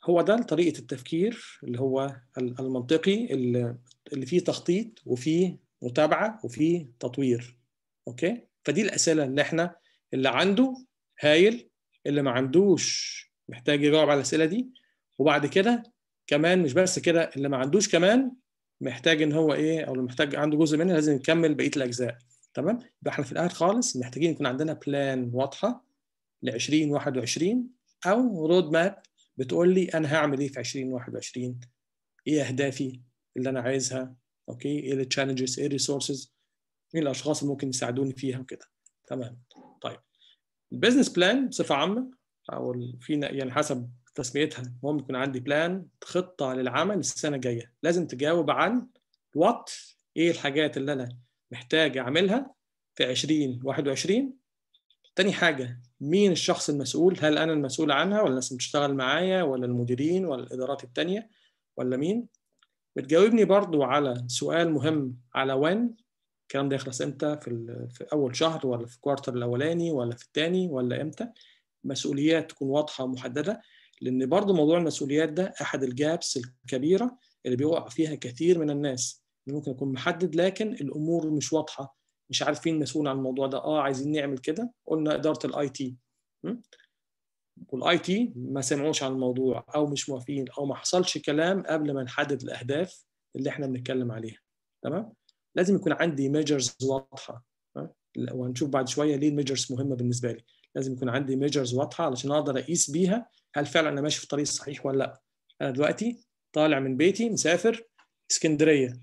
هو ده طريقة التفكير اللي هو المنطقي اللي, اللي فيه تخطيط وفيه متابعة وفيه تطوير اوكي فدي الأسئلة اللي احنا اللي عنده هايل اللي ما عندوش محتاج يجاوب على الأسئلة دي وبعد كده كمان مش بس كده اللي ما عندوش كمان محتاج ان هو ايه او اللي محتاج عنده جزء منها لازم يكمل بقيه الاجزاء تمام يبقى احنا في الاخر خالص محتاجين يكون عندنا بلان واضحه ل 2021 او رود ماب بتقول لي انا هعمل ايه في 2021 ايه اهدافي اللي انا عايزها اوكي ايه التشالنجز ايه الريسورسز ايه الاشخاص اللي ممكن يساعدوني فيها وكده تمام طيب البيزنس بلان بصفه عامه او في يعني حسب تسميتها المهم يكون عندي بلان خطه للعمل السنه الجايه لازم تجاوب عن وات ايه الحاجات اللي انا محتاج اعملها في 2021 تاني حاجه مين الشخص المسؤول هل انا المسؤول عنها ولا الناس بتشتغل معايا ولا المديرين ولا الادارات التانيه ولا مين بتجاوبني برضو على سؤال مهم على وين الكلام ده يخلص امتى في, في اول شهر ولا في الكوارتر الاولاني ولا في الثاني ولا امتى مسؤوليات تكون واضحه ومحدده لان برضو موضوع المسؤوليات ده احد الجابس الكبيره اللي بيقع فيها كثير من الناس ممكن يكون محدد لكن الامور مش واضحه مش عارفين مسؤول عن الموضوع ده اه عايزين نعمل كده قلنا اداره الاي تي والاي تي ما سمعوش عن الموضوع او مش موافقين او ما حصلش كلام قبل ما نحدد الاهداف اللي احنا بنتكلم عليها تمام لازم يكون عندي ميجرز واضحه وهنشوف بعد شويه ليه الميجرز مهمه بالنسبه لي لازم يكون عندي ميجرز واضحه علشان اقدر اقيس بيها هل فعلا انا ماشي في الطريق الصحيح ولا لا انا دلوقتي طالع من بيتي مسافر اسكندريه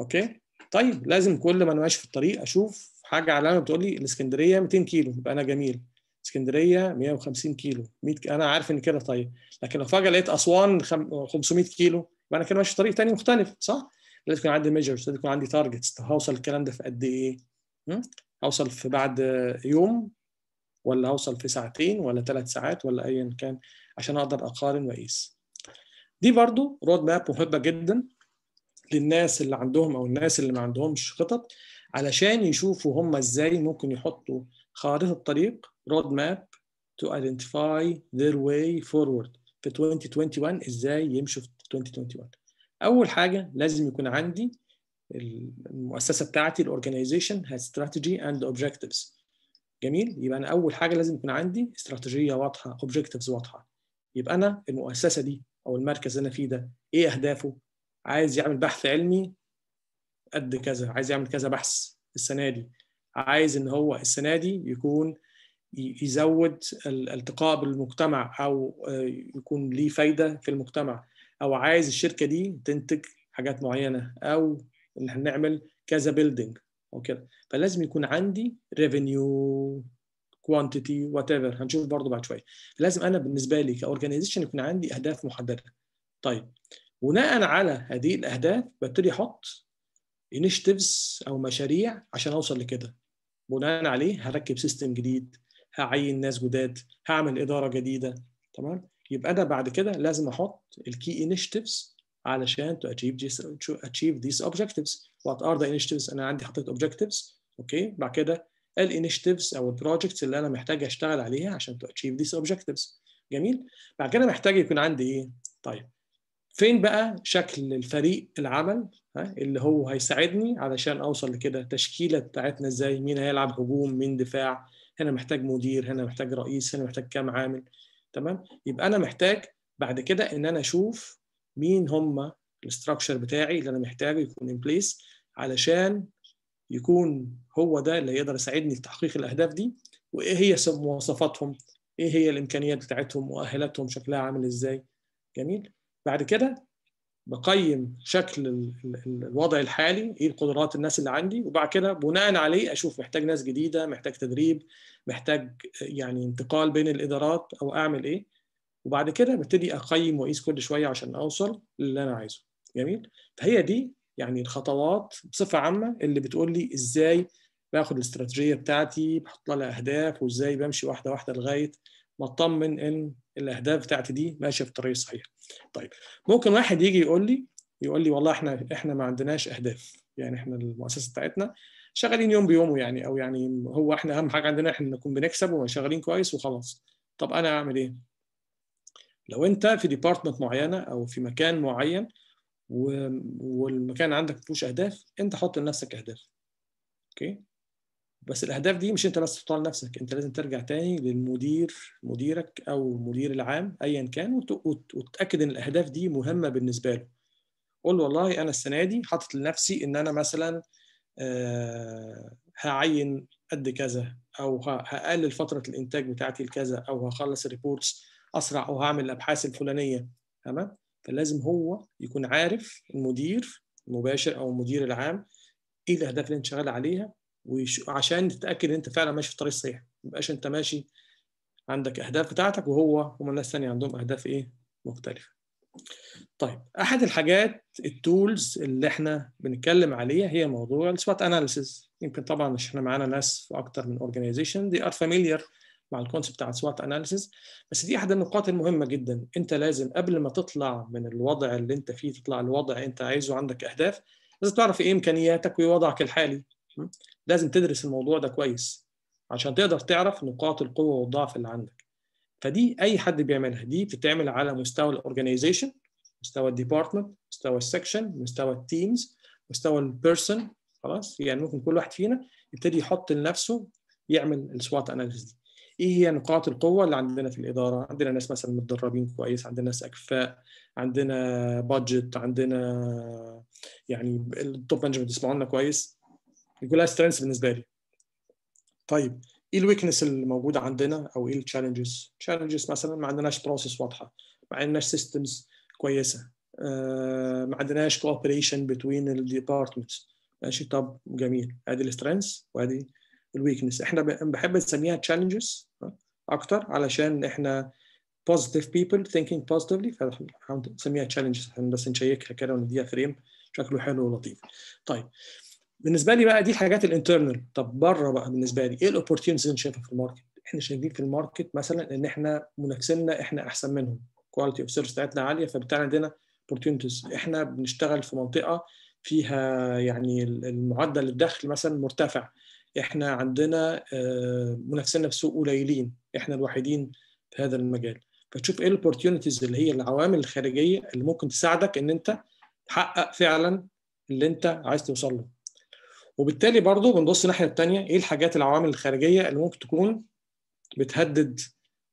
اوكي طيب لازم كل ما انا ماشي في الطريق اشوف حاجه علامه بتقول لي الاسكندريه 200 كيلو يبقى انا جميل اسكندريه 150 كيلو 100 انا عارف ان كده طيب لكن لو فجاه لقيت اسوان 500 كيلو يبقى انا كده ماشي في طريق ثاني مختلف صح؟ لازم يكون عندي ميجرز لازم يكون عندي تارجتس طب هوصل الكلام ده في قد ايه؟ اوصل في بعد يوم ولا هوصل في ساعتين ولا ثلاث ساعات ولا ايا كان عشان اقدر اقارن واقيس دي برضو رود ماب مهمه جدا للناس اللي عندهم او الناس اللي ما عندهمش خطط علشان يشوفوا هم ازاي ممكن يحطوا خارطه طريق رود ماب تو ايدنتيفاي ذير واي فورورد في 2021 ازاي يمشوا في 2021 اول حاجه لازم يكون عندي المؤسسه بتاعتي الاورجنايزيشن هاز ستراتيجي اند objectives جميل يبقى انا اول حاجه لازم يكون عندي استراتيجيه واضحه اوبجكتيفز واضحه يبقى انا المؤسسه دي او المركز اللي انا فيه ده ايه اهدافه عايز يعمل بحث علمي قد كذا عايز يعمل كذا بحث السنه دي عايز ان هو السنه دي يكون يزود الالتقاء بالمجتمع او آه، يكون ليه فايده في المجتمع او عايز الشركه دي تنتج حاجات معينه او ان احنا نعمل كذا بيلدينج وكده فلازم يكون عندي ريفينيو كوانتيتي وات ايفر هنشوف برضه بعد شويه لازم انا بالنسبه لي كاورجنايزيشن يكون عندي اهداف محدده طيب بناء على هذه الاهداف ببتدي احط انيشيتيفز او مشاريع عشان اوصل لكده بناء عليه هركب سيستم جديد هعين ناس جداد هعمل اداره جديده تمام يبقى انا بعد كده لازم احط الكي انيشيتيفز علشان to achieve this to achieve these objectives what are the initiatives انا عندي حطيت objectives اوكي بعد كده initiatives او البروجكتس اللي انا محتاج اشتغل عليها عشان to achieve these objectives جميل بعد كده محتاج يكون عندي ايه طيب فين بقى شكل الفريق العمل ها اللي هو هيساعدني علشان اوصل لكده التشكيله بتاعتنا ازاي مين هيلعب هجوم مين دفاع هنا محتاج مدير هنا محتاج رئيس هنا محتاج كام عامل تمام يبقى انا محتاج بعد كده ان انا اشوف مين هم الاستراكشر بتاعي اللي انا محتاجه يكون ان بليس علشان يكون هو ده اللي يقدر يساعدني في تحقيق الاهداف دي وايه هي مواصفاتهم ايه هي الامكانيات بتاعتهم مؤهلاتهم شكلها عامل ازاي جميل بعد كده بقيم شكل الوضع الحالي ايه القدرات الناس اللي عندي وبعد كده بناء عليه اشوف محتاج ناس جديده محتاج تدريب محتاج يعني انتقال بين الادارات او اعمل ايه وبعد كده ببتدي اقيم واقيس كل شويه عشان اوصل للي انا عايزه جميل فهي دي يعني الخطوات بصفه عامه اللي بتقول لي ازاي باخد الاستراتيجيه بتاعتي بحط لها اهداف وازاي بمشي واحده واحده لغايه ما اطمن ان الاهداف بتاعتي دي ماشيه في الطريق الصحيح طيب ممكن واحد يجي يقول لي يقول لي والله احنا احنا ما عندناش اهداف يعني احنا المؤسسه بتاعتنا شغالين يوم بيومه يعني او يعني هو احنا اهم حاجه عندنا احنا نكون بنكسب وشغالين كويس وخلاص طب انا اعمل ايه لو انت في ديبارتمنت معينه او في مكان معين والمكان عندك مفيهوش اهداف انت حط لنفسك اهداف اوكي بس الاهداف دي مش انت بس تحطها لنفسك انت لازم ترجع تاني للمدير مديرك او المدير العام ايا كان وتتاكد ان الاهداف دي مهمه بالنسبه له قول والله انا السنه دي حاطط لنفسي ان انا مثلا آه هعين قد كذا او هقلل فتره الانتاج بتاعتي لكذا او هخلص الريبورتس اسرع وهعمل الابحاث الفلانيه تمام فلازم هو يكون عارف المدير المباشر او المدير العام ايه الاهداف اللي انت شغال عليها وعشان تتاكد ان انت فعلا ماشي في الطريق الصحيح ما يبقاش انت ماشي عندك اهداف بتاعتك وهو هم الناس الثانيه عندهم اهداف ايه مختلفه طيب احد الحاجات التولز اللي احنا بنتكلم عليها هي موضوع السوات اناليسيز يمكن طبعا احنا معانا ناس في اكتر من اورجانيزيشن دي ار فاميليار مع الكونسيبت بتاع سوات اناليسيز بس دي احد النقاط المهمه جدا انت لازم قبل ما تطلع من الوضع اللي انت فيه تطلع الوضع انت عايزه عندك اهداف لازم تعرف ايه امكانياتك وايه وضعك الحالي لازم تدرس الموضوع ده كويس عشان تقدر تعرف نقاط القوه والضعف اللي عندك فدي اي حد بيعملها دي بتتعمل على مستوى الاورجنايزيشن مستوى الديبارتمنت مستوى السكشن مستوى التيمز مستوى البيرسون خلاص يعني ممكن كل واحد فينا يبتدي يحط لنفسه يعمل السوات اناليسيس دي ايه هي نقاط القوه اللي عندنا في الاداره عندنا ناس مثلا متدربين كويس عندنا ناس اكفاء عندنا بادجت عندنا يعني التوب مانجمنت يسمعوا لنا كويس يقول لها سترينث بالنسبه لي طيب ايه الويكنس اللي موجوده عندنا او ايه التشالنجز تشالنجز مثلا ما عندناش بروسيس واضحه ما عندناش سيستمز كويسه آه ما عندناش كوبريشن بتوين الديبارتمنتس ماشي طب جميل ادي السترينث وادي الويكنس احنا بحب نسميها تشالنجز اكتر علشان احنا بوزيتيف بيبل ثينكينج بوزيتيفلي فنسميها تشالنجز احنا بس نشيكها كده ونديها فريم شكله حلو ولطيف طيب بالنسبه لي بقى دي الحاجات الانترنال طب بره بقى بالنسبه لي ايه الاوبورتيونيتيز اللي شايفها في الماركت احنا شايفين في الماركت مثلا ان احنا منافسينا احنا احسن منهم كواليتي اوف سيرفيس بتاعتنا عاليه فبالتالي عندنا اوبورتيونيتيز احنا بنشتغل في منطقه فيها يعني المعدل الدخل مثلا مرتفع احنا عندنا آه، منافسينا في السوق قليلين احنا الوحيدين في هذا المجال فتشوف ايه الاوبورتيونيتيز اللي هي العوامل الخارجيه اللي ممكن تساعدك ان انت تحقق فعلا اللي انت عايز توصل له وبالتالي برضو بنبص الناحيه الثانيه ايه الحاجات العوامل الخارجيه اللي ممكن تكون بتهدد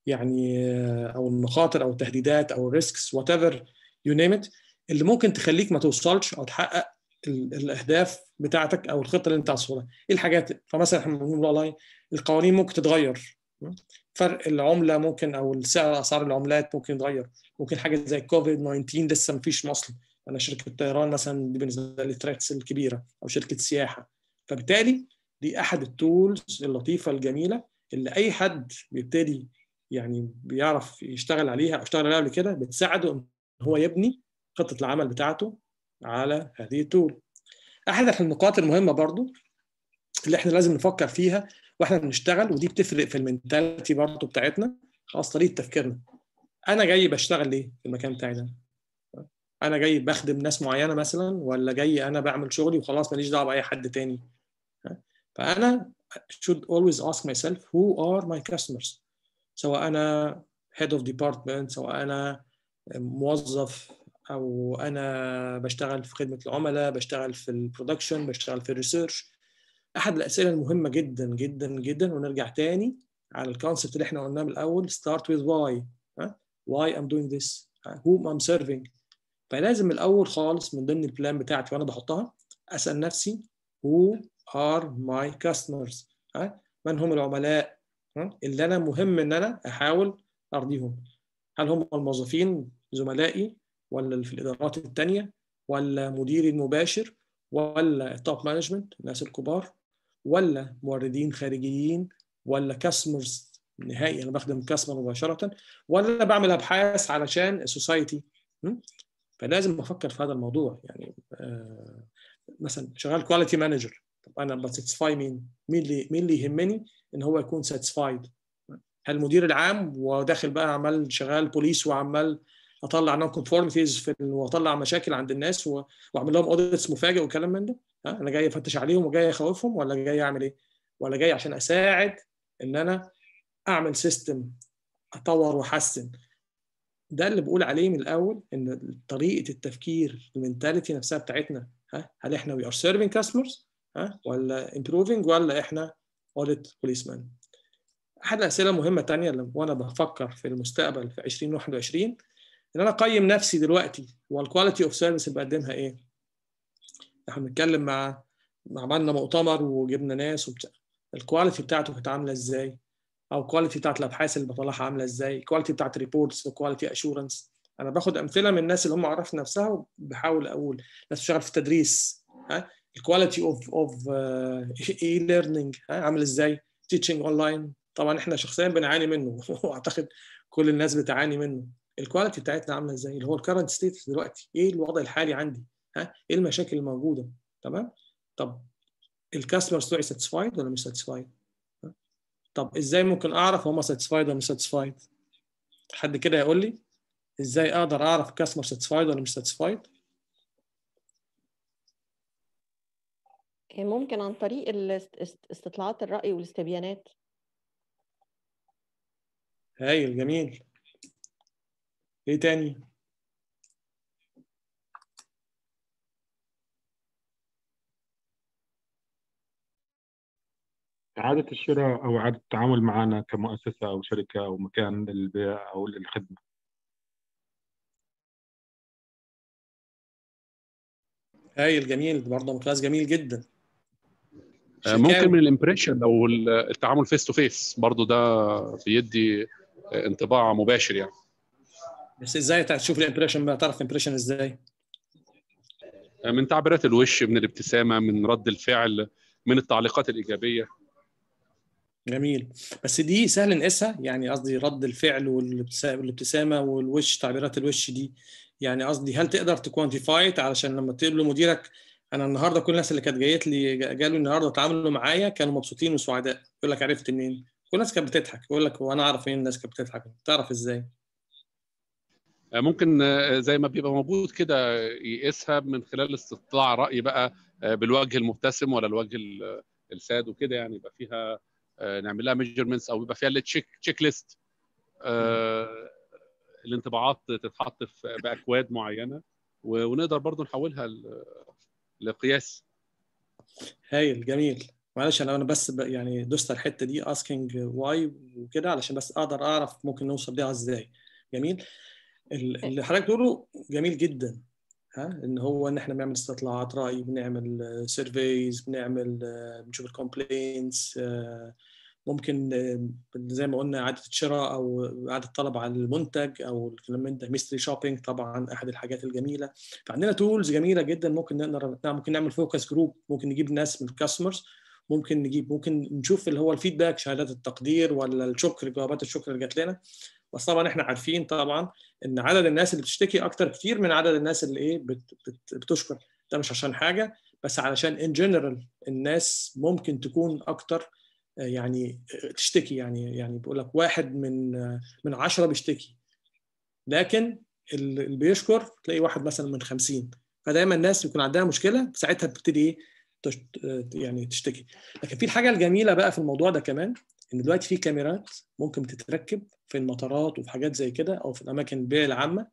يعني آه، او المخاطر او التهديدات او الريسكس وات ايفر يو نيم اللي ممكن تخليك ما توصلش او تحقق الاهداف بتاعتك او الخطه اللي انت عاصرها ايه الحاجات فمثلا احنا بنقول والله القوانين ممكن تتغير فرق العمله ممكن او السعر اسعار العملات ممكن يتغير ممكن حاجه زي كوفيد 19 لسه ما فيش مصل انا شركه طيران مثلا دي بالنسبه لي تراكس الكبيره او شركه سياحه فبالتالي دي احد التولز اللطيفه الجميله اللي اي حد بيبتدي يعني بيعرف يشتغل عليها او اشتغل عليها قبل كده بتساعده ان هو يبني خطه العمل بتاعته على هذه التول احد النقاط المهمه برضو اللي احنا لازم نفكر فيها واحنا بنشتغل ودي بتفرق في المنتاليتي برضو بتاعتنا خلاص طريقه تفكيرنا انا جاي بشتغل ليه في المكان بتاعي ده انا جاي بخدم ناس معينه مثلا ولا جاي انا بعمل شغلي وخلاص ماليش دعوه باي حد تاني فانا should always ask myself who are my customers سواء انا head of department سواء انا موظف او انا بشتغل في خدمه العملاء بشتغل في البرودكشن بشتغل في الريسيرش احد الاسئله المهمه جدا جدا جدا ونرجع تاني على الكونسبت اللي احنا قلناه من الاول ستارت ويز واي واي ام دوينج ذس هو ام سيرفينج فلازم الاول خالص من ضمن البلان بتاعتي وانا بحطها اسال نفسي who are my customers من هم العملاء اللي انا مهم ان انا احاول ارضيهم هل هم الموظفين زملائي ولا في الادارات الثانيه ولا مديري المباشر ولا التوب مانجمنت الناس الكبار ولا موردين خارجيين ولا كاستمرز نهائي انا بخدم كاستمر مباشره ولا بعمل ابحاث علشان السوسايتي فلازم افكر في هذا الموضوع يعني آه مثلا شغال كواليتي مانجر طب انا بساتسفاي مين؟ مين اللي مين اللي يهمني ان هو يكون ساتسفايد؟ المدير العام وداخل بقى عمال شغال بوليس وعمال اطلع نون كونفورميتيز في واطلع مشاكل عند الناس واعمل لهم اوديتس مفاجئ وكلام من ده ها انا جاي افتش عليهم وجاي اخوفهم ولا جاي اعمل ايه ولا جاي عشان اساعد ان انا اعمل سيستم اطور واحسن ده اللي بقول عليه من الاول ان طريقه التفكير المنتاليتي نفسها بتاعتنا ها هل احنا وي ار سيرفينج كاستمرز ها ولا امبروفنج ولا احنا اوديت بوليسمان احد الاسئله المهمه ثانيه وانا بفكر في المستقبل في 2021 ان انا اقيم نفسي دلوقتي هو الكواليتي اوف سيرفيس اللي بقدمها ايه؟ احنا بنتكلم مع عملنا مؤتمر وجبنا ناس وبتاع الكواليتي بتاعته كانت عامله ازاي؟ او الكواليتي بتاعت الابحاث اللي بطلعها عامله ازاي؟ الكواليتي بتاعت الريبورتس الكواليتي اشورنس انا باخد امثله من الناس اللي هم عرفوا نفسها وبحاول اقول ناس بتشتغل في التدريس ها الكواليتي اوف اوف اي ليرنينج عامل ازاي؟ تيتشنج اون لاين طبعا احنا شخصيا بنعاني منه واعتقد [LAUGHS] كل الناس بتعاني منه الكواليتي بتاعتنا عامله ازاي اللي هو الكرنت ستيت دلوقتي ايه الوضع الحالي عندي ها ايه المشاكل الموجوده تمام طب الكاستمرز بتوعي ساتسفايد ولا مش ساتسفايد طب ازاي ممكن اعرف هم ساتسفايد ولا مش ساتسفايد حد كده يقول لي ازاي اقدر اعرف كاستمر ساتسفايد ولا مش ساتسفايد ممكن عن طريق استطلاعات الرأي والاستبيانات هايل جميل ايه تاني إعادة الشراء أو إعادة التعامل معنا كمؤسسة أو شركة أو مكان للبيع أو للخدمة هايل جميل برضه ممتاز جميل جدا آه، شكاوي. ممكن من الامبريشن او التعامل فيس تو فيس برضه ده بيدي آه، انطباع مباشر يعني بس ازاي تشوف الامبريشن تعرف الامبريشن ازاي؟ آه، من تعبيرات الوش من الابتسامه من رد الفعل من التعليقات الايجابيه جميل بس دي سهل نقيسها يعني قصدي رد الفعل والابتسامه والوش تعبيرات الوش دي يعني قصدي هل تقدر تكوانتيفايت علشان لما تقول مديرك انا النهارده كل الناس اللي كانت جايت لي جالوا النهارده تعاملوا معايا كانوا مبسوطين وسعداء يقول لك عرفت منين؟ كل الناس كانت بتضحك يقول لك وانا اعرف منين الناس كانت بتضحك تعرف ازاي؟ آه، ممكن آه، زي ما بيبقى موجود كده يقيسها من خلال استطلاع راي بقى آه، بالوجه المبتسم ولا الوجه الساد وكده يعني يبقى فيها نعمل لها ميجرمنتس او يبقى فيها تشيك تشيك ليست الانطباعات تتحط في باكواد معينه ونقدر برضو نحولها لقياس هايل جميل معلش انا انا بس يعني دوست على الحته دي اسكينج واي وكده علشان بس اقدر اعرف ممكن نوصل ليها ازاي جميل إيه. اللي حضرتك تقوله جميل جدا ها ان هو ان احنا بنعمل استطلاعات راي بنعمل سيرفيز بنعمل آه، بنشوف الكومبلينتس آه، ممكن آه، زي ما قلنا اعاده الشراء او اعاده الطلب على المنتج او الكلام انت ده ميستري شوبينج طبعا احد الحاجات الجميله فعندنا تولز جميله جدا ممكن نقدر ممكن نعمل فوكس جروب ممكن نجيب ناس من الكاستمرز ممكن نجيب ممكن نشوف اللي هو الفيدباك شهادات التقدير ولا الشكر جوابات الشكر اللي جات لنا بس طبعا احنا عارفين طبعا ان عدد الناس اللي بتشتكي اكتر كتير من عدد الناس اللي ايه بت بت بتشكر ده مش عشان حاجه بس علشان ان جنرال الناس ممكن تكون اكتر آه، يعني آه، تشتكي يعني يعني بقول لك واحد من آه، من عشرة بيشتكي لكن اللي بيشكر تلاقي واحد مثلا من خمسين فدايما الناس بيكون عندها مشكله ساعتها بتبتدي ايه يعني تشتكي لكن في الحاجه الجميله بقى في الموضوع ده كمان ان دلوقتي في كاميرات ممكن تتركب في المطارات وفي حاجات زي كده او في الاماكن البيع العامه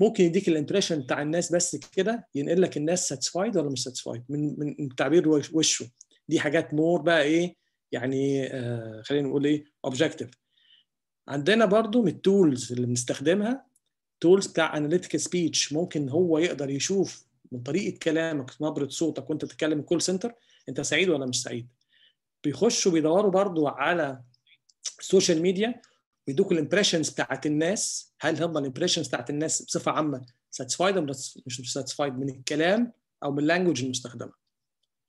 ممكن يديك الامبريشن بتاع الناس بس كده ينقل لك الناس ساتسفايد ولا مش ساتسفايد من من تعبير وشه دي حاجات مور بقى ايه يعني آه خلينا نقول ايه اوبجكتيف عندنا برضو من التولز اللي بنستخدمها تولز بتاع اناليتيك سبيتش ممكن هو يقدر يشوف من طريقه كلامك نبره صوتك وانت بتتكلم الكول سنتر انت سعيد ولا مش سعيد بيخشوا بيدوروا برضو على السوشيال ميديا ويدوكوا الامبريشنز بتاعت الناس هل هم الامبريشنز بتاعت الناس بصفه عامه ساتسفايد مش ساتسفايد من الكلام او من اللانجوج المستخدمه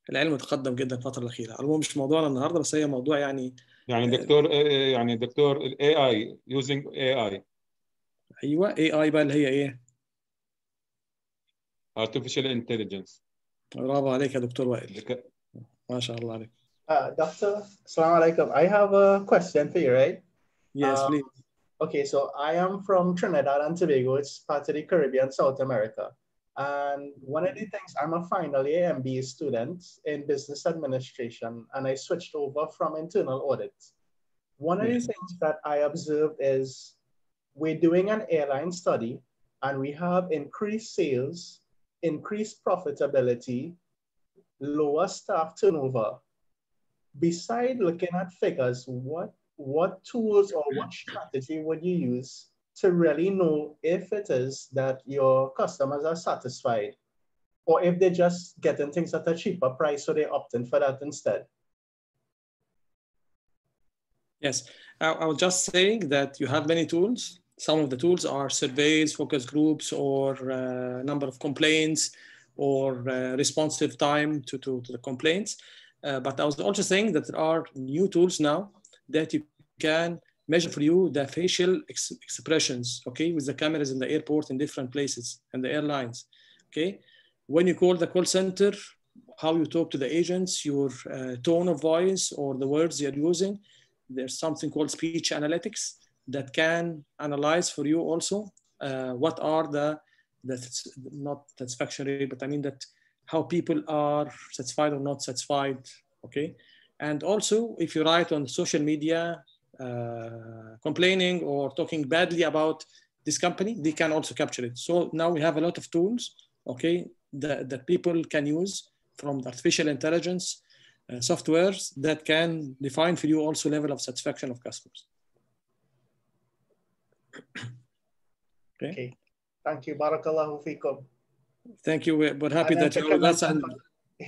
العلم تقدم جدا الفتره الاخيره هو مش موضوعنا النهارده بس هي موضوع يعني يعني آه، دكتور آه، آه، يعني دكتور الاي اي يوزنج اي اي ايوه اي اي بقى اللي هي ايه artificial intelligence برافو عليك يا دكتور وائل ما شاء الله عليك Uh, Doctor, assalamualaikum. I have a question for you, right? Yes, um, please. Okay, so I am from Trinidad and Tobago. It's part of the Caribbean, South America. And one of the things, I'm a final year MBA student in business administration, and I switched over from internal audit. One of the things that I observed is we're doing an airline study, and we have increased sales, increased profitability, lower staff turnover, beside looking at figures, what what tools or what strategy would you use to really know if it is that your customers are satisfied or if they're just getting things at a cheaper price so they're opting for that instead? Yes, I, was just saying that you have many tools. Some of the tools are surveys, focus groups, or uh, number of complaints, or uh, responsive time to, to, to the complaints. Uh, but I was also saying that there are new tools now that you can measure for you the facial ex expressions, okay, with the cameras in the airport in different places and the airlines, okay? When you call the call center, how you talk to the agents, your uh, tone of voice or the words you're using. There's something called speech analytics that can analyze for you also uh, what are the, the not satisfaction rate, but I mean that how people are satisfied or not satisfied. Okay. And also, if you write on social media uh, complaining or talking badly about this company, they can also capture it. So now we have a lot of tools, okay, that, that people can use from the artificial intelligence uh, softwares that can define for you also level of satisfaction of customers. okay. okay. Thank you. Barakallahu fikum. Thank you, but happy that you that's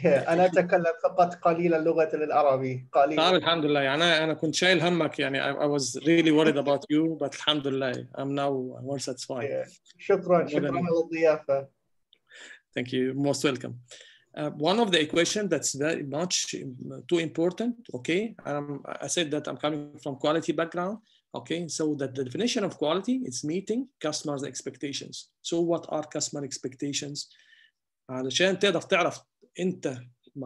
انا اتكلم فقط قليلا لغه العربي قليلا الحمد لله يعني انا كنت شايل همك يعني I was really worried about you but الحمد لله I'm now more satisfied شكرا شكرا على الضيافه Thank you most welcome Uh, one of the equation that's very much too important, okay? Um, I said that I'm coming from quality background. Okay, so that the definition of quality is meeting customers' expectations. So what are customer expectations? علشان تقدر تعرف انت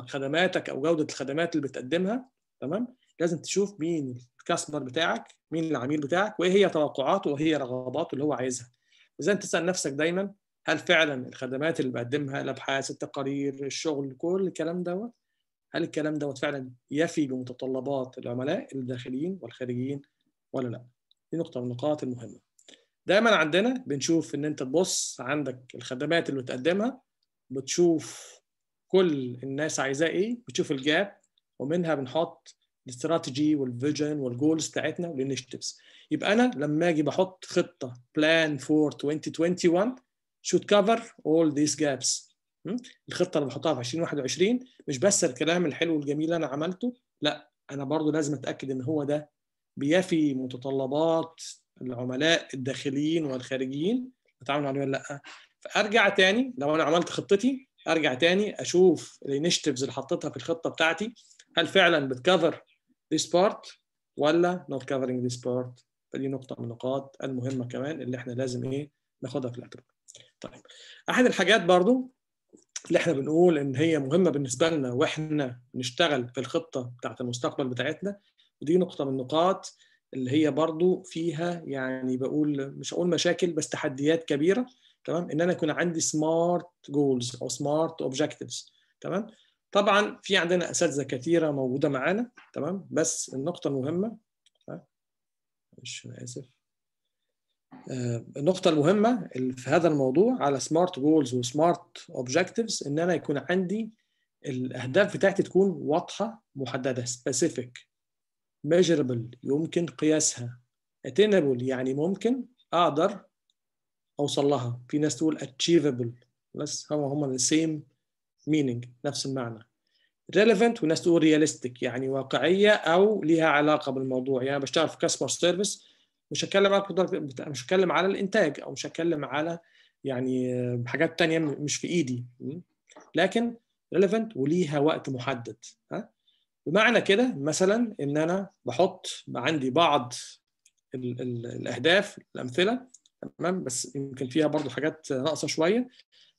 خدماتك او جوده الخدمات اللي بتقدمها تمام لازم تشوف مين الكاستمر بتاعك مين العميل بتاعك وايه هي توقعاته وهي رغباته اللي هو عايزها اذا تسال نفسك دايما هل فعلا الخدمات اللي بقدمها الابحاث التقارير الشغل كل الكلام دوت هل الكلام دوت فعلا يفي بمتطلبات العملاء الداخليين والخارجيين ولا لا دي نقطه من النقاط المهمه دايما عندنا بنشوف ان انت تبص عندك الخدمات اللي بتقدمها بتشوف كل الناس عايزاه ايه بتشوف الجاب ومنها بنحط الاستراتيجي والفيجن والجولز بتاعتنا والانشيتيفز يبقى انا لما اجي بحط خطه بلان فور 2021 should cover all these gaps الخطه اللي بحطها في 2021 مش بس الكلام الحلو والجميل اللي انا عملته لا انا برضو لازم اتاكد ان هو ده بيفي متطلبات العملاء الداخليين والخارجيين بتعامل عليه ولا لا فارجع تاني لو انا عملت خطتي ارجع تاني اشوف الانشيتيفز اللي حطيتها في الخطه بتاعتي هل فعلا بتكفر ذيس بارت ولا نوت كفرنج ذيس بارت فدي نقطه من النقاط المهمه كمان اللي احنا لازم ايه ناخدها في الاعتبار طيب احد الحاجات برضو اللي احنا بنقول ان هي مهمه بالنسبه لنا واحنا بنشتغل في الخطه بتاعت المستقبل بتاعتنا ودي نقطه من النقاط اللي هي برضو فيها يعني بقول مش هقول مشاكل بس تحديات كبيره تمام ان انا يكون عندي سمارت جولز او سمارت اوبجكتيفز تمام طبعا في عندنا اساتذه كثيره موجوده معانا تمام بس النقطه المهمه مش انا اسف آه، النقطه المهمه في هذا الموضوع على سمارت جولز وسمارت اوبجكتيفز ان انا يكون عندي الاهداف بتاعتي تكون واضحه محدده سبيسيفيك measurable يمكن قياسها attainable يعني ممكن اقدر اوصل لها في ناس تقول achievable بس هما هما the same meaning نفس المعنى relevant وناس تقول realistic يعني واقعيه او ليها علاقه بالموضوع يعني بشتغل في كاستمر سيرفيس مش هتكلم على مش هتكلم على الانتاج او مش هتكلم على يعني حاجات تانية مش في ايدي لكن relevant وليها وقت محدد ها بمعنى كده مثلا ان انا بحط عندي بعض الـ الـ الاهداف الامثله تمام بس يمكن فيها برضو حاجات ناقصه شويه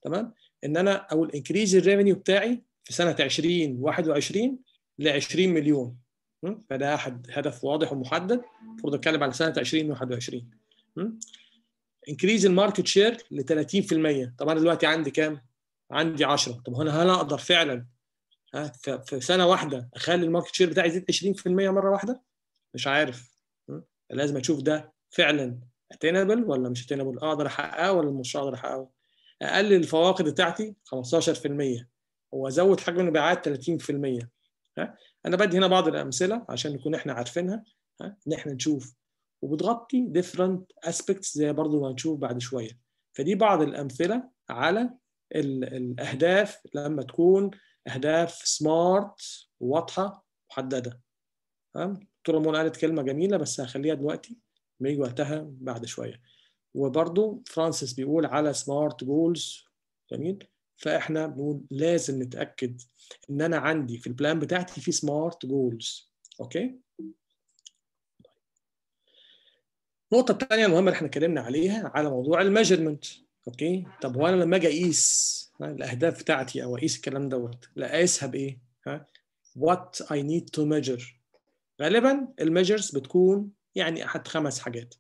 تمام ان انا او الانكريز الريفينيو بتاعي في سنه 2021 ل 20 مليون فده احد هدف واضح ومحدد المفروض اتكلم على سنه 2021 انكريز الماركت شير ل 30% طب انا دلوقتي عندي كام؟ عندي 10 طب هنا هل اقدر فعلا في سنه واحده اخلي الماركت شير بتاعي يزيد 20% مره واحده مش عارف لازم اشوف ده فعلا اتينبل ولا مش اتينبل اقدر احققه ولا مش هقدر احققه اقلل الفواقد بتاعتي 15% وازود حجم المبيعات 30% ها انا بدي هنا بعض الامثله عشان نكون احنا عارفينها ها ان احنا نشوف وبتغطي ديفرنت اسبيكتس زي برضو ما هنشوف بعد شويه فدي بعض الامثله على الاهداف لما تكون اهداف سمارت وواضحه محدده تمام دكتوره منى قالت كلمه جميله بس هخليها دلوقتي ما يجي وقتها بعد شويه وبرده فرانسيس بيقول على سمارت جولز جميل فاحنا بنقول لازم نتاكد ان انا عندي في البلان بتاعتي في سمارت جولز اوكي النقطه الثانيه المهمه اللي احنا اتكلمنا عليها على موضوع الميجرمنت اوكي طب هو انا لما اجي اقيس الاهداف بتاعتي او اقيس الكلام دوت اقيسها بايه ها وات اي نيد تو ميجر غالبا الميجرز بتكون يعني احد خمس حاجات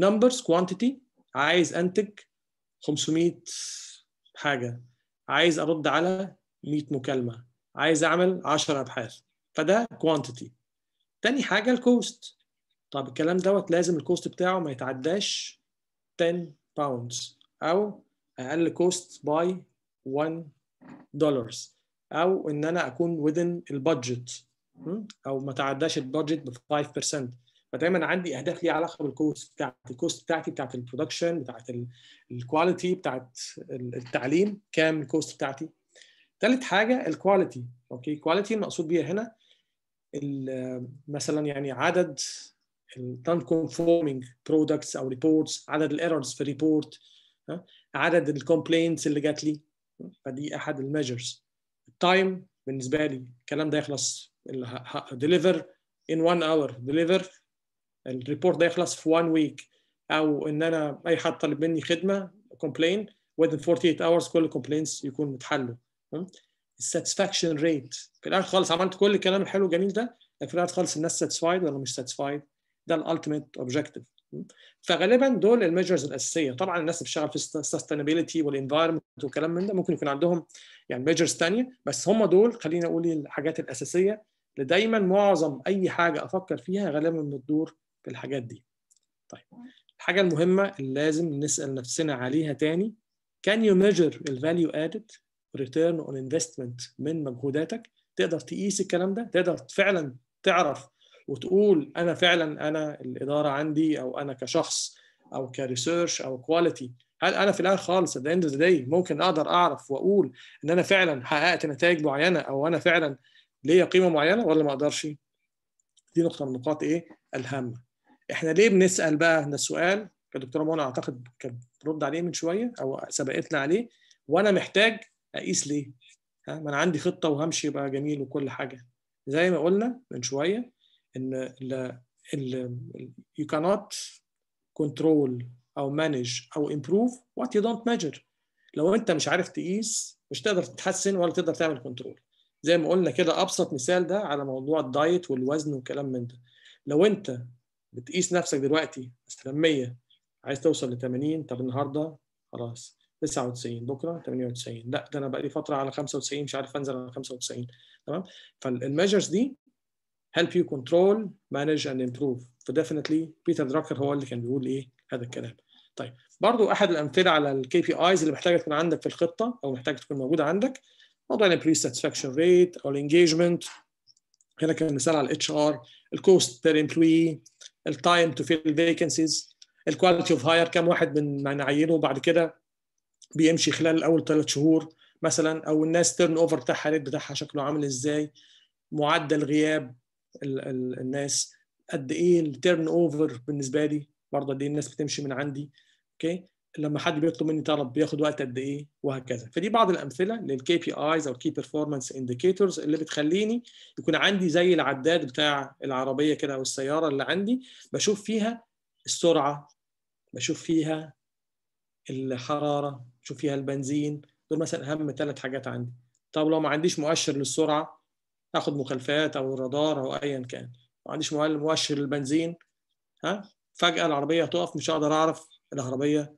نمبرز كوانتيتي عايز انتج 500 حاجه عايز ارد على 100 مكالمه عايز اعمل 10 ابحاث فده كوانتيتي تاني حاجه الكوست طب الكلام دوت لازم الكوست بتاعه ما يتعداش 10 باوندز او اقل كوست باي 1 دولار او ان انا اكون within البادجت او ما تعداش البادجت ب 5% فدايما عندي اهداف ليها علاقه بالكوست بتاعتي الكوست بتاعتي بتاعت البرودكشن بتاعت الكواليتي بتاعت التعليم كام الكوست بتاعتي ثالث حاجه الكواليتي اوكي كواليتي المقصود بيها هنا مثلا يعني عدد non-conforming برودكتس او ريبورتس عدد الايرورز في الريبورت عدد الكومبلينتس اللي جات لي فدي احد الميجرز التايم بالنسبه لي الكلام ده يخلص ديليفر ان 1 اور ديليفر الريبورت ده يخلص في 1 ويك او ان انا اي حد طالب مني خدمه كومبلين within 48 hours كل الكومبلينتس يكون متحلوا الساتسفاكشن ريت في الاخر خالص عملت كل الكلام الحلو الجميل ده لكن في الاخر خالص الناس ساتسفايد ولا مش ساتسفايد ده الالتيميت اوبجيكتيف فغالبا دول الميجرز الاساسيه طبعا الناس اللي بتشتغل في السستينابيلتي والانفايرمنت والكلام من ده ممكن يكون عندهم يعني ميجرز ثانيه بس هم دول خلينا اقول الحاجات الاساسيه اللي دايما معظم اي حاجه افكر فيها غالبا بتدور في الحاجات دي طيب الحاجه المهمه اللي لازم نسال نفسنا عليها تاني can you measure الفاليو value added return on investment من مجهوداتك تقدر تقيس الكلام ده تقدر فعلا تعرف وتقول انا فعلا انا الاداره عندي او انا كشخص او كريسيرش او كواليتي هل انا في الاخر خالص ذا اند داي ممكن اقدر اعرف واقول ان انا فعلا حققت نتائج معينه او انا فعلا ليا قيمه معينه ولا ما اقدرش دي نقطه من النقاط ايه الهامه احنا ليه بنسال بقى ده السؤال كدكتوره منى اعتقد كانت بترد عليه من شويه او سبقتنا عليه وانا محتاج اقيس ليه ها ما انا عندي خطه وهمشي بقى جميل وكل حاجه زي ما قلنا من شويه ان ال ال you cannot control او manage او improve what you don't measure لو انت مش عارف تقيس مش تقدر تتحسن ولا تقدر تعمل كنترول زي ما قلنا كده ابسط مثال ده على موضوع الدايت والوزن وكلام من ده لو انت بتقيس نفسك دلوقتي مثلا 100 عايز توصل ل 80 طب النهارده خلاص 99 بكره 98 لا ده انا بقى لي فتره على 95 مش عارف انزل على 95 تمام فالميجرز دي help you control, manage and improve. فديفنتلي بيتر دراكر هو اللي كان بيقول ايه هذا الكلام. طيب برضو احد الامثله على الكي بي ايز اللي محتاجه تكون عندك في الخطه او محتاجه تكون موجوده عندك موضوع الامبلوي ساتسفاكشن ريت او الانجيجمنت هنا كان مثال على الاتش ار الكوست بير امبلوي التايم تو فيل فيكنسيز الكواليتي اوف هاير كم واحد من نعينه بعد كده بيمشي خلال اول ثلاث شهور مثلا او الناس تيرن اوفر بتاعها الريت بتاعها شكله عامل ازاي معدل غياب ال ال الناس قد ايه التيرن اوفر بالنسبه لي برضه قد ايه الناس بتمشي من عندي اوكي لما حد بيطلب مني طلب بياخد وقت قد ايه وهكذا فدي بعض الامثله للكي بي ايز او كي بيرفورمانس انديكيتورز اللي بتخليني يكون عندي زي العداد بتاع العربيه كده او السياره اللي عندي بشوف فيها السرعه بشوف فيها الحراره بشوف فيها البنزين دول مثلا اهم ثلاث حاجات عندي طب لو ما عنديش مؤشر للسرعه اخد مخالفات او رادار او ايا كان ما عنديش مؤشر للبنزين ها فجاه العربيه هتقف مش هقدر اعرف العربيه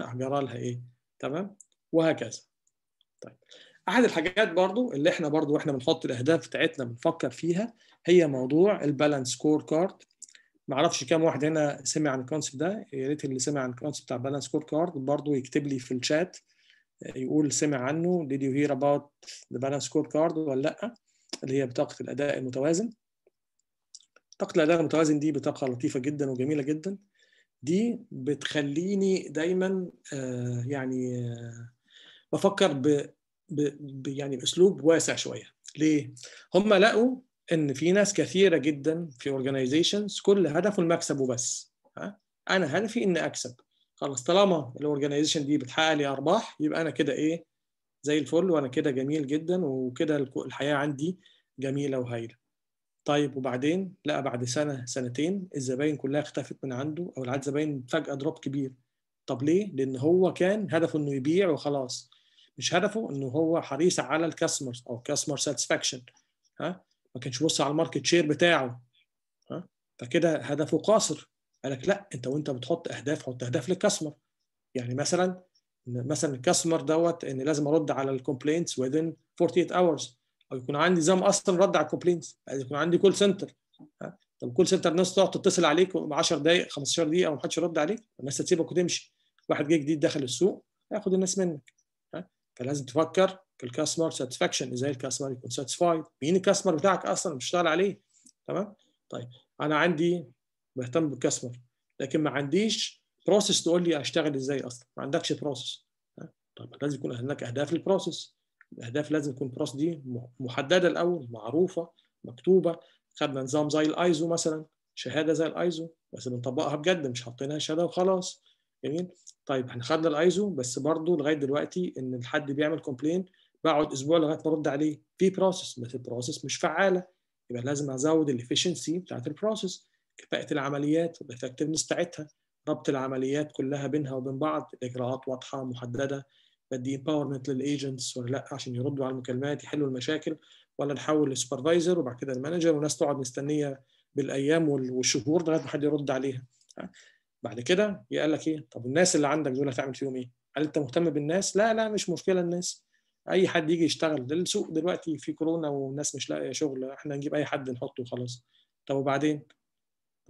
جرى [LAUGHS] لها ايه تمام وهكذا طيب احد الحاجات برضو اللي احنا برضو واحنا بنحط الاهداف بتاعتنا بنفكر فيها هي موضوع البالانس سكور كارد ما اعرفش كام واحد هنا سمع عن الكونسيبت ده يا ريت اللي سمع عن الكونسيبت بتاع بالانس سكور كارد برضو يكتب لي في الشات يقول سمع عنه did you hear about the balance scorecard ولا لا اللي هي بطاقه الاداء المتوازن بطاقه الاداء المتوازن دي بطاقه لطيفه جدا وجميله جدا دي بتخليني دايما آه، يعني آه، بفكر ب, ب يعني باسلوب واسع شويه ليه هم لقوا ان في ناس كثيره جدا في اورجانيزيشنز كل هدفه المكسب وبس ها؟ انا هدفي اني اكسب خلاص طالما الاورجانيزيشن دي بتحقق لي ارباح يبقى انا كده ايه زي الفل وانا كده جميل جدا وكده الحياه عندي جميله وهايله طيب وبعدين لقى بعد سنه سنتين الزباين كلها اختفت من عنده او العدد زباين فجاه دروب كبير طب ليه لان هو كان هدفه انه يبيع وخلاص مش هدفه انه هو حريص على الكاستمرز او كاستمر ساتسفاكشن ها ما كانش بص على الماركت شير بتاعه ها فكده هدفه قاصر قال لك لا انت وانت بتحط اهداف حط اهداف للكاستمر يعني مثلا مثلا الكاستمر دوت ان لازم ارد على الكومبلينتس within 48 hours او يكون عندي نظام اصلا رد على الكومبلينتس يعني يكون عندي كول سنتر طب كول سنتر الناس تقعد تتصل عليك 10 دقائق 15 دقيقه ومحدش يرد عليك الناس هتسيبك وتمشي واحد جاي جديد دخل السوق هياخد الناس منك فلازم تفكر في الكاستمر ساتسفاكشن ازاي الكاستمر يكون ساتسفايد مين الكاستمر بتاعك اصلا بتشتغل عليه تمام طيب انا عندي بهتم بالكاستمر لكن ما عنديش بروسس تقول لي اشتغل ازاي اصلا ما عندكش بروسس طب لازم يكون هناك اهداف للبروسس الاهداف لازم تكون البروسس دي محدده الاول معروفه مكتوبه خدنا نظام زي الايزو مثلا شهاده زي الايزو بس بنطبقها بجد مش حاطينها شهاده وخلاص جميل طيب احنا خدنا الايزو بس برضه لغايه دلوقتي ان حد بيعمل كومبلين بقعد اسبوع لغايه ما ارد عليه في بروسس بس البروسس مش فعاله يبقى لازم ازود الافشنسي بتاعت البروسس كفاءه العمليات والافكتفنس بتاعتها ربط العمليات كلها بينها وبين بعض الاجراءات واضحه محدده بدي امباورمنت للايجنتس ولا لا عشان يردوا على المكالمات يحلوا المشاكل ولا نحول للسوبرفايزر وبعد كده المانجر وناس تقعد مستنيه بالايام والشهور لغايه ما حد يرد عليها بعد كده قال لك ايه طب الناس اللي عندك دول هتعمل فيهم ايه هل انت مهتم بالناس لا لا مش مشكله الناس اي حد يجي يشتغل السوق دلوقتي في كورونا والناس مش لاقيه شغل احنا نجيب اي حد نحطه وخلاص طب وبعدين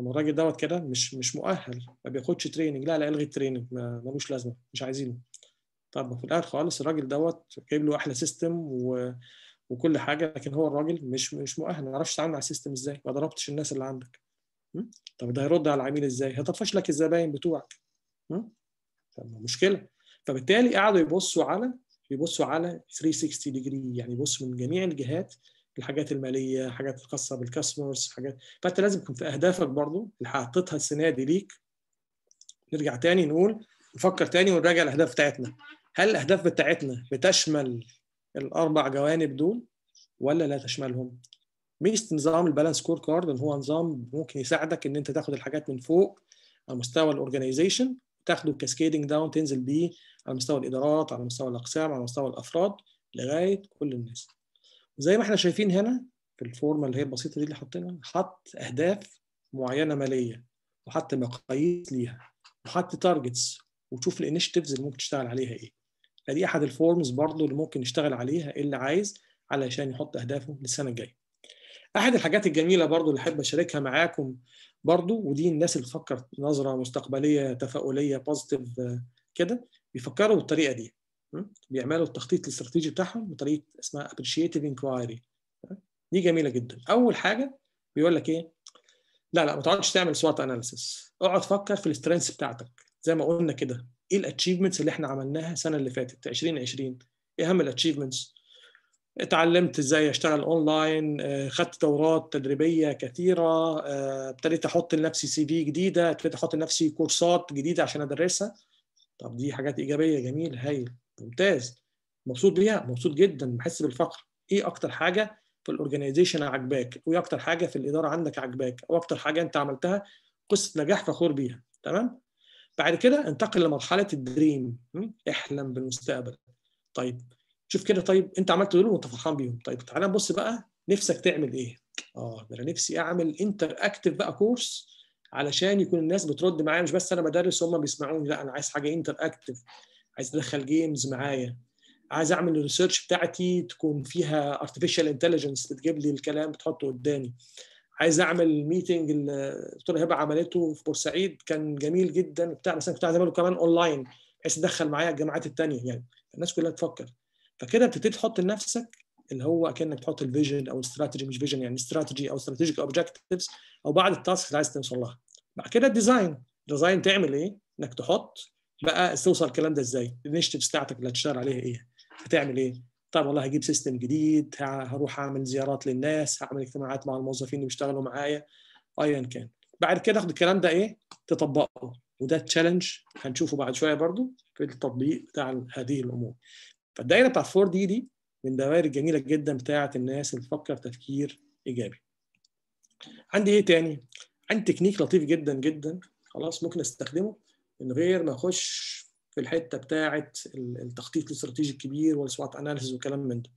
طب الراجل دوت كده مش مش مؤهل ما بياخدش تريننج لا لا الغي التريننج ملوش لازمه مش عايزينه طب في الاخر خالص الراجل دوت جايب له احلى سيستم و... وكل حاجه لكن هو الراجل مش مش مؤهل ما يعرفش يتعامل مع السيستم ازاي ما ضربتش الناس اللي عندك طب ده هيرد على العميل ازاي هيطفش لك الزباين بتوعك طب مشكله فبالتالي قعدوا يبصوا على يبصوا على 360 ديجري يعني يبصوا من جميع الجهات الحاجات الماليه حاجات الخاصه بالكاستمرز حاجات فانت لازم يكون في اهدافك برضو اللي حاططها السنه دي ليك نرجع تاني نقول نفكر تاني ونراجع الاهداف بتاعتنا هل الاهداف بتاعتنا بتشمل الاربع جوانب دول ولا لا تشملهم ميزه نظام البالانس سكور كارد ان هو نظام ممكن يساعدك ان انت تاخد الحاجات من فوق على مستوى الاورجنايزيشن تاخده كاسكيدنج داون تنزل بيه على مستوى الادارات على مستوى الاقسام على مستوى الافراد لغايه كل الناس زي ما احنا شايفين هنا في الفورمه اللي هي البسيطه دي اللي حاطينها حط اهداف معينه ماليه وحط مقاييس ليها وحط تارجتس وتشوف الانشيتيفز اللي ممكن تشتغل عليها ايه فدي احد الفورمز برضو اللي ممكن يشتغل عليها إيه اللي عايز علشان يحط اهدافه للسنه الجايه احد الحاجات الجميله برضو اللي احب اشاركها معاكم برضو ودي الناس اللي تفكر نظره مستقبليه تفاؤليه بوزيتيف كده بيفكروا بالطريقه دي بيعملوا التخطيط الاستراتيجي بتاعهم بطريقه اسمها ابريشيتيف انكوايري دي جميله جدا اول حاجه بيقول لك ايه لا لا ما تقعدش تعمل سوات اناليسيس اقعد فكر في السترينث بتاعتك زي ما قلنا كده ايه الاتشيفمنتس اللي احنا عملناها السنه اللي فاتت 2020 ايه اهم الاتشيفمنتس اتعلمت ازاي اشتغل اونلاين آه، خدت دورات تدريبيه كثيره آه، ابتديت احط لنفسي سي في جديده ابتديت احط لنفسي كورسات جديده عشان ادرسها طب دي حاجات ايجابيه جميل هايل ممتاز مبسوط بيها مبسوط جدا بحس بالفخر ايه اكتر حاجه في الاورجنايزيشن عجباك وايه اكتر حاجه في الاداره عندك عجباك او اكتر حاجه انت عملتها قصه نجاح فخور بيها تمام بعد كده انتقل لمرحله الدريم احلم بالمستقبل طيب شوف كده طيب انت عملت دول وانت فرحان بيهم طيب تعالى نبص بقى نفسك تعمل ايه اه ده انا نفسي اعمل انتر اكتف بقى كورس علشان يكون الناس بترد معايا مش بس انا بدرس وهم بيسمعوني لا انا عايز حاجه انتر اكتف عايز ادخل جيمز معايا عايز اعمل الريسيرش بتاعتي تكون فيها ارتفيشال انتليجنس بتجيب لي الكلام بتحطه قدامي عايز اعمل ميتنج الدكتور هبه عملته في بورسعيد كان جميل جدا بتاع بس انا كنت عايز اعمله كمان اونلاين بحيث ادخل معايا الجامعات الثانيه يعني الناس كلها تفكر فكده بتبتدي تحط لنفسك اللي هو كانك تحط الفيجن او الاستراتيجي مش فيجن يعني استراتيجي او استراتيجيك اوبجكتيفز او بعض التاسكس اللي عايز توصل لها بعد كده الديزاين ديزاين تعمل ايه انك تحط بقى توصل الكلام ده ازاي؟ الانشيتيفز بتاعتك اللي هتشتغل عليها ايه؟ هتعمل ايه؟ طب والله هجيب سيستم جديد هروح اعمل زيارات للناس هعمل اجتماعات مع الموظفين اللي بيشتغلوا معايا ايا كان بعد كده اخد الكلام ده ايه تطبقه وده تشالنج هنشوفه بعد شويه برضو في التطبيق بتاع هذه الامور فالدايره بتاعت 4 دي دي من دوائر الجميله جدا بتاعه الناس اللي بتفكر تفكير ايجابي عندي ايه تاني عندي تكنيك لطيف جدا جدا خلاص ممكن استخدمه من غير ما اخش في الحته بتاعه التخطيط الاستراتيجي الكبير والسوات اناليسيز وكلام من ده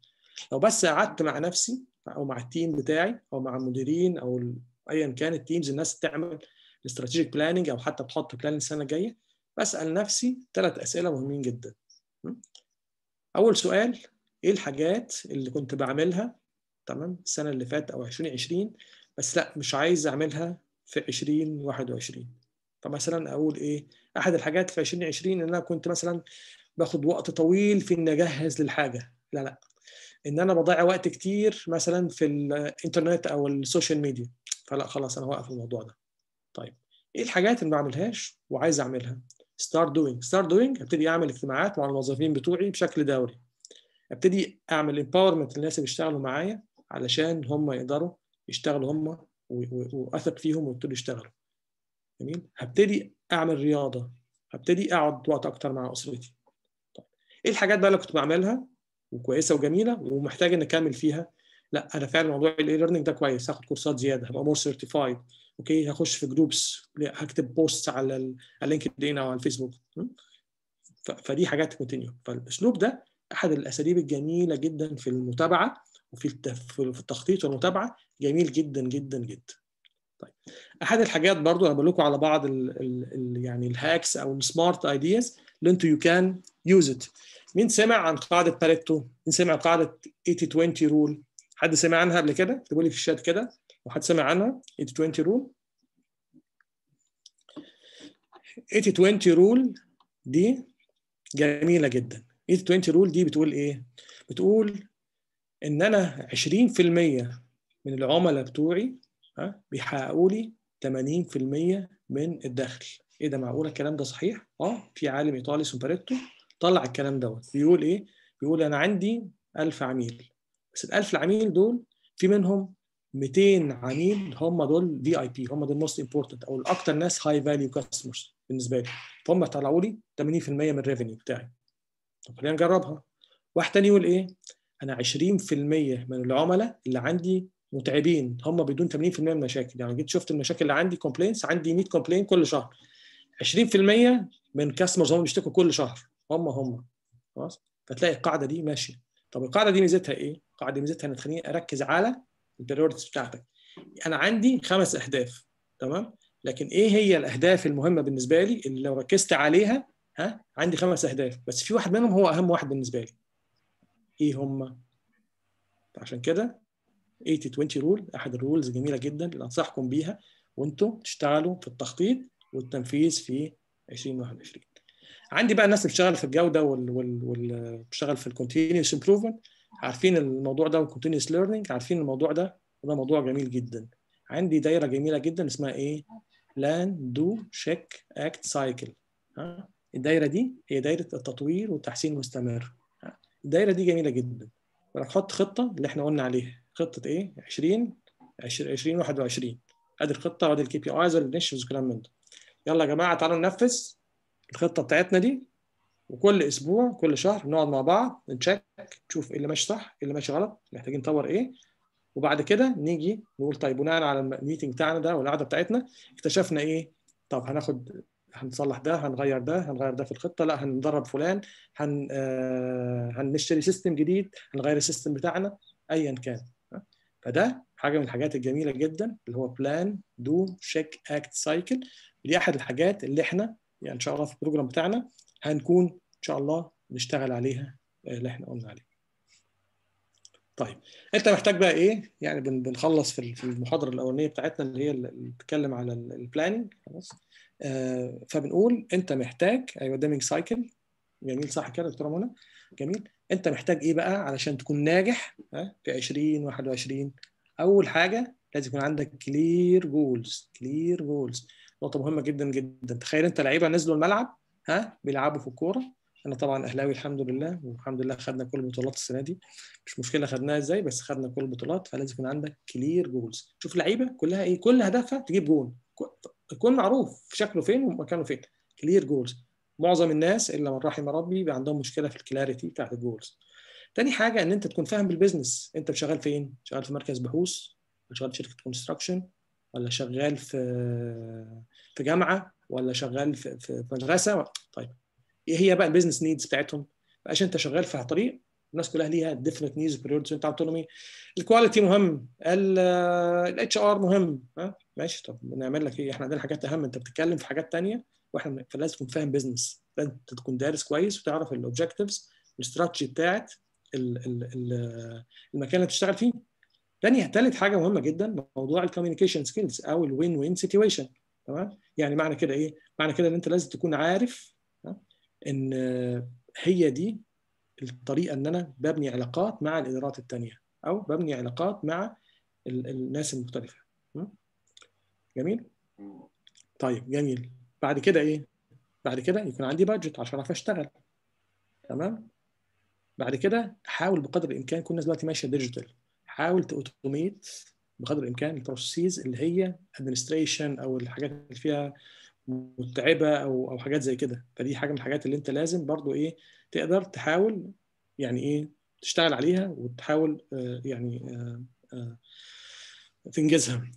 لو بس قعدت مع نفسي او مع التيم بتاعي او مع المديرين او ايا كان التيمز الناس تعمل الاستراتيجيك بلاننج او حتى بتحط بلان السنه الجايه بسال نفسي ثلاث اسئله مهمين جدا اول سؤال ايه الحاجات اللي كنت بعملها تمام السنه اللي فاتت او 2020 بس لا مش عايز اعملها في 2021 فمثلا اقول ايه احد الحاجات في 2020 ان انا كنت مثلا باخد وقت طويل في اني اجهز للحاجه لا لا ان انا بضيع وقت كتير مثلا في الانترنت او السوشيال ميديا فلا خلاص انا واقف الموضوع ده طيب ايه الحاجات اللي ما بعملهاش وعايز اعملها ستار دوينج ستار دوينج ابتدي اعمل اجتماعات مع الموظفين بتوعي بشكل دوري ابتدي اعمل امباورمنت للناس اللي بيشتغلوا معايا علشان هم يقدروا يشتغلوا هم واثق فيهم ويبتدوا يشتغلوا جميل هبتدي اعمل رياضه هبتدي اقعد وقت اكتر مع اسرتي طيب ايه الحاجات بقى اللي كنت بعملها وكويسه وجميله ومحتاج ان اكمل فيها لا انا فعلا موضوع الاي ليرنينج ده كويس هاخد كورسات زياده هبقى مور سيرتيفايد اوكي هخش في جروبس هكتب بوست على اللينكد ان او على الفيسبوك فدي حاجات كونتينيو فالاسلوب ده احد الاساليب الجميله جدا في المتابعه وفي في التخطيط والمتابعه جميل جدا جدا جدا طيب احد الحاجات برضو انا بقول لكم على بعض ال ال يعني الهاكس او السمارت ايدياز اللي انتوا يو كان يوز ات مين سمع عن قاعده باريتو مين سمع قاعده 80 20 رول حد سمع عنها قبل كده اكتبوا لي في الشات كده لو حد سمع عنها 80 20 رول 80 20 رول دي جميله جدا 80 20 رول دي بتقول ايه بتقول ان انا 20% من العملاء بتوعي ها بيحققوا لي 80% من الدخل ايه ده معقوله الكلام ده صحيح اه في عالم ايطالي سوبريتو طلع الكلام دوت بيقول ايه بيقول انا عندي 1000 عميل بس ال 1000 عميل دول في منهم 200 عميل هم دول في اي بي هم دول موست امبورتنت او الاكثر ناس هاي فاليو كاستمرز بالنسبه لي فهم طلعوا لي 80% من الريفينيو بتاعي طب خلينا نجربها واحد تاني يقول ايه انا 20% من العملاء اللي عندي متعبين هم بدون 80% من المشاكل يعني جيت شفت المشاكل اللي عندي كومبلينتس عندي 100 كومبلين كل شهر 20% من كاستمرز هم بيشتكوا كل شهر هم هم خلاص فتلاقي القاعده دي ماشيه طب القاعده دي ميزتها ايه؟ القاعده دي ميزتها ان تخليني اركز على البريورتيز بتاعتك انا عندي خمس اهداف تمام لكن ايه هي الاهداف المهمه بالنسبه لي اللي لو ركزت عليها ها عندي خمس اهداف بس في واحد منهم هو اهم واحد بالنسبه لي ايه هم عشان كده 80 20 رول احد الرولز جميله جدا اللي انصحكم بيها وانتم تشتغلوا في التخطيط والتنفيذ في 2021 عندي بقى الناس اللي بتشتغل في الجوده واللي بتشتغل في الكونتينوس امبروفمنت عارفين الموضوع ده والكونتينوس ليرنينج عارفين الموضوع ده وده موضوع جميل جدا عندي دايره جميله جدا اسمها ايه بلان دو شيك اكت سايكل الدايره دي هي دايره التطوير والتحسين المستمر الدايره دي جميله جدا بنحط خطه اللي احنا قلنا عليها خطه ايه 20 20 21 ادي الخطه وادي الكي بي ايز والانشيتيفز والكلام من ده يلا يا جماعه تعالوا ننفذ الخطه بتاعتنا دي وكل اسبوع كل شهر نقعد مع بعض نتشيك نشوف ايه اللي ماشي صح ايه اللي ماشي غلط محتاجين نطور ايه وبعد كده نيجي نقول طيب بناء على الميتنج بتاعنا ده والقعده بتاعتنا اكتشفنا ايه طب هناخد هنصلح ده هنغير ده هنغير ده في الخطه لا هندرب فلان هن آه هنشتري سيستم جديد هنغير السيستم بتاعنا ايا كان فده حاجه من الحاجات الجميله جدا اللي هو بلان دو شيك اكت سايكل دي احد الحاجات اللي احنا يعني ان شاء الله في البروجرام بتاعنا هنكون ان شاء الله نشتغل عليها آه، اللي احنا قلنا عليها طيب انت محتاج بقى ايه يعني بنخلص في المحاضره الاولانيه بتاعتنا اللي هي اللي بتتكلم على البلاننج خلاص آه، فبنقول انت محتاج ايوه ديمينج سايكل جميل صح كده دكتوره منى جميل انت محتاج ايه بقى علشان تكون ناجح في 20 21 اول حاجه لازم يكون عندك كلير جولز كلير جولز نقطه مهمه جدا جدا تخيل انت لعيبه نزلوا الملعب ها بيلعبوا في الكوره انا طبعا اهلاوي الحمد لله والحمد لله خدنا كل البطولات السنه دي مش مشكله خدناها ازاي بس خدنا كل البطولات فلازم يكون عندك كلير جولز شوف لعيبه كلها ايه كل هدفها تجيب جول يكون معروف شكله فين ومكانه فين كلير جولز معظم الناس الا من رحم ربي بيبقى عندهم مشكله في الكلاريتي بتاعت الجولز تاني حاجه ان انت تكون فاهم بالبيزنس انت شغال فين شغال في مركز بحوث ولا شغال في شركه كونستراكشن ولا شغال في في جامعه ولا شغال في, في مدرسه طيب ايه هي بقى البيزنس نيدز بتاعتهم بقاش انت شغال في طريق الناس كلها ليها ديفنت نيدز بريورتيز انت اوتونومي الكواليتي مهم الاتش ار مهم ها ماشي طب نعمل لك ايه احنا عندنا حاجات اهم انت بتتكلم في حاجات ثانيه واحنا فلازم تكون فاهم بزنس لازم تكون دارس كويس وتعرف الاوبجكتيفز الاستراتيجي بتاعت المكان اللي بتشتغل فيه ثاني ثالث حاجه مهمه جدا موضوع الكوميونيكيشن سكيلز او الوين وين سيتويشن تمام يعني معنى كده ايه معنى كده ان انت لازم تكون عارف ان هي دي الطريقه ان انا ببني علاقات مع الادارات الثانيه او ببني علاقات مع الناس المختلفه جميل طيب جميل بعد كده ايه بعد كده يكون عندي بادجت عشان اعرف اشتغل تمام بعد كده حاول بقدر الامكان كل الناس دلوقتي ماشيه ديجيتال حاول تاوتوميت بقدر الامكان البروسيس اللي هي ادمنستريشن او الحاجات اللي فيها متعبه او او حاجات زي كده فدي حاجه من الحاجات اللي انت لازم برضو ايه تقدر تحاول يعني ايه تشتغل عليها وتحاول آه يعني آه آه تنجزها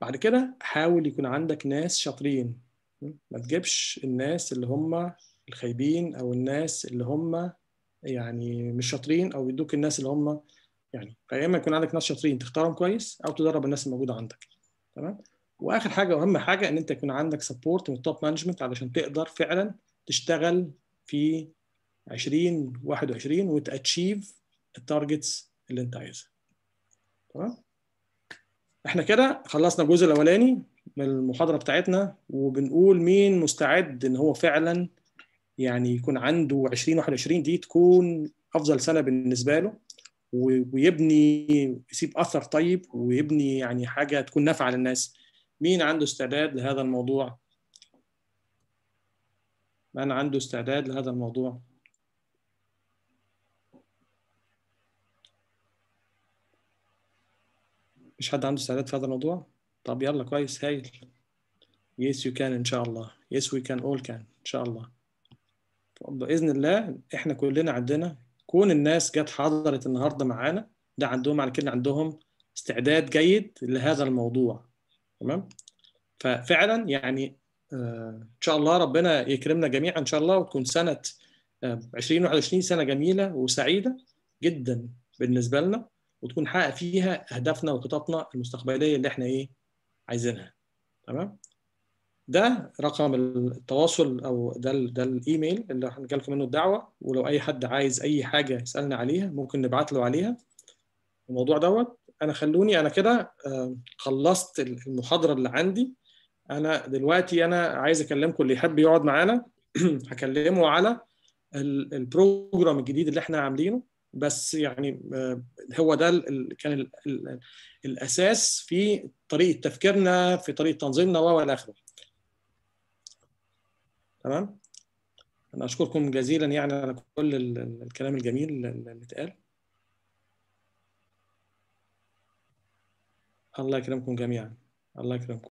بعد كده حاول يكون عندك ناس شاطرين ما تجيبش الناس اللي هم الخايبين او الناس اللي هم يعني مش شاطرين او يدوك الناس اللي هم يعني يا اما يكون عندك ناس شاطرين تختارهم كويس او تدرب الناس الموجوده عندك تمام واخر حاجه واهم حاجه ان انت يكون عندك سبورت من التوب مانجمنت علشان تقدر فعلا تشتغل في 2021 وتاتشيف التارجتس اللي انت عايزها تمام احنا كده خلصنا الجزء الاولاني من المحاضره بتاعتنا وبنقول مين مستعد ان هو فعلا يعني يكون عنده 2021 دي تكون افضل سنه بالنسبه له ويبني يسيب اثر طيب ويبني يعني حاجه تكون نافعه للناس مين عنده استعداد لهذا الموضوع من عنده استعداد لهذا الموضوع مش حد عنده استعداد في هذا الموضوع طب يلا كويس هايل يس يو كان ان شاء الله يس وي كان اول كان ان شاء الله باذن الله احنا كلنا عندنا كون الناس جت حضرت النهارده معانا ده عندهم على كده عندهم استعداد جيد لهذا الموضوع تمام ففعلا يعني آه، ان شاء الله ربنا يكرمنا جميعا ان شاء الله وتكون سنه 2021 آه، سنه جميله وسعيده جدا بالنسبه لنا وتكون حقق فيها اهدافنا وخططنا المستقبليه اللي احنا ايه عايزينها تمام ده رقم التواصل او ده ده الايميل اللي احنا لكم منه الدعوه ولو اي حد عايز اي حاجه يسالنا عليها ممكن نبعت له عليها الموضوع دوت انا خلوني انا كده خلصت المحاضره اللي عندي انا دلوقتي انا عايز اكلمكم اللي يحب يقعد معانا [CLEARS THROAT] هكلمه على البروجرام الجديد اللي احنا عاملينه بس يعني هو ده كان الاساس في طريقه تفكيرنا في طريقه تنظيمنا و الى اخره تمام انا اشكركم جزيلا يعني على كل الكلام الجميل اللي اتقال الله يكرمكم جميعا الله يكرمكم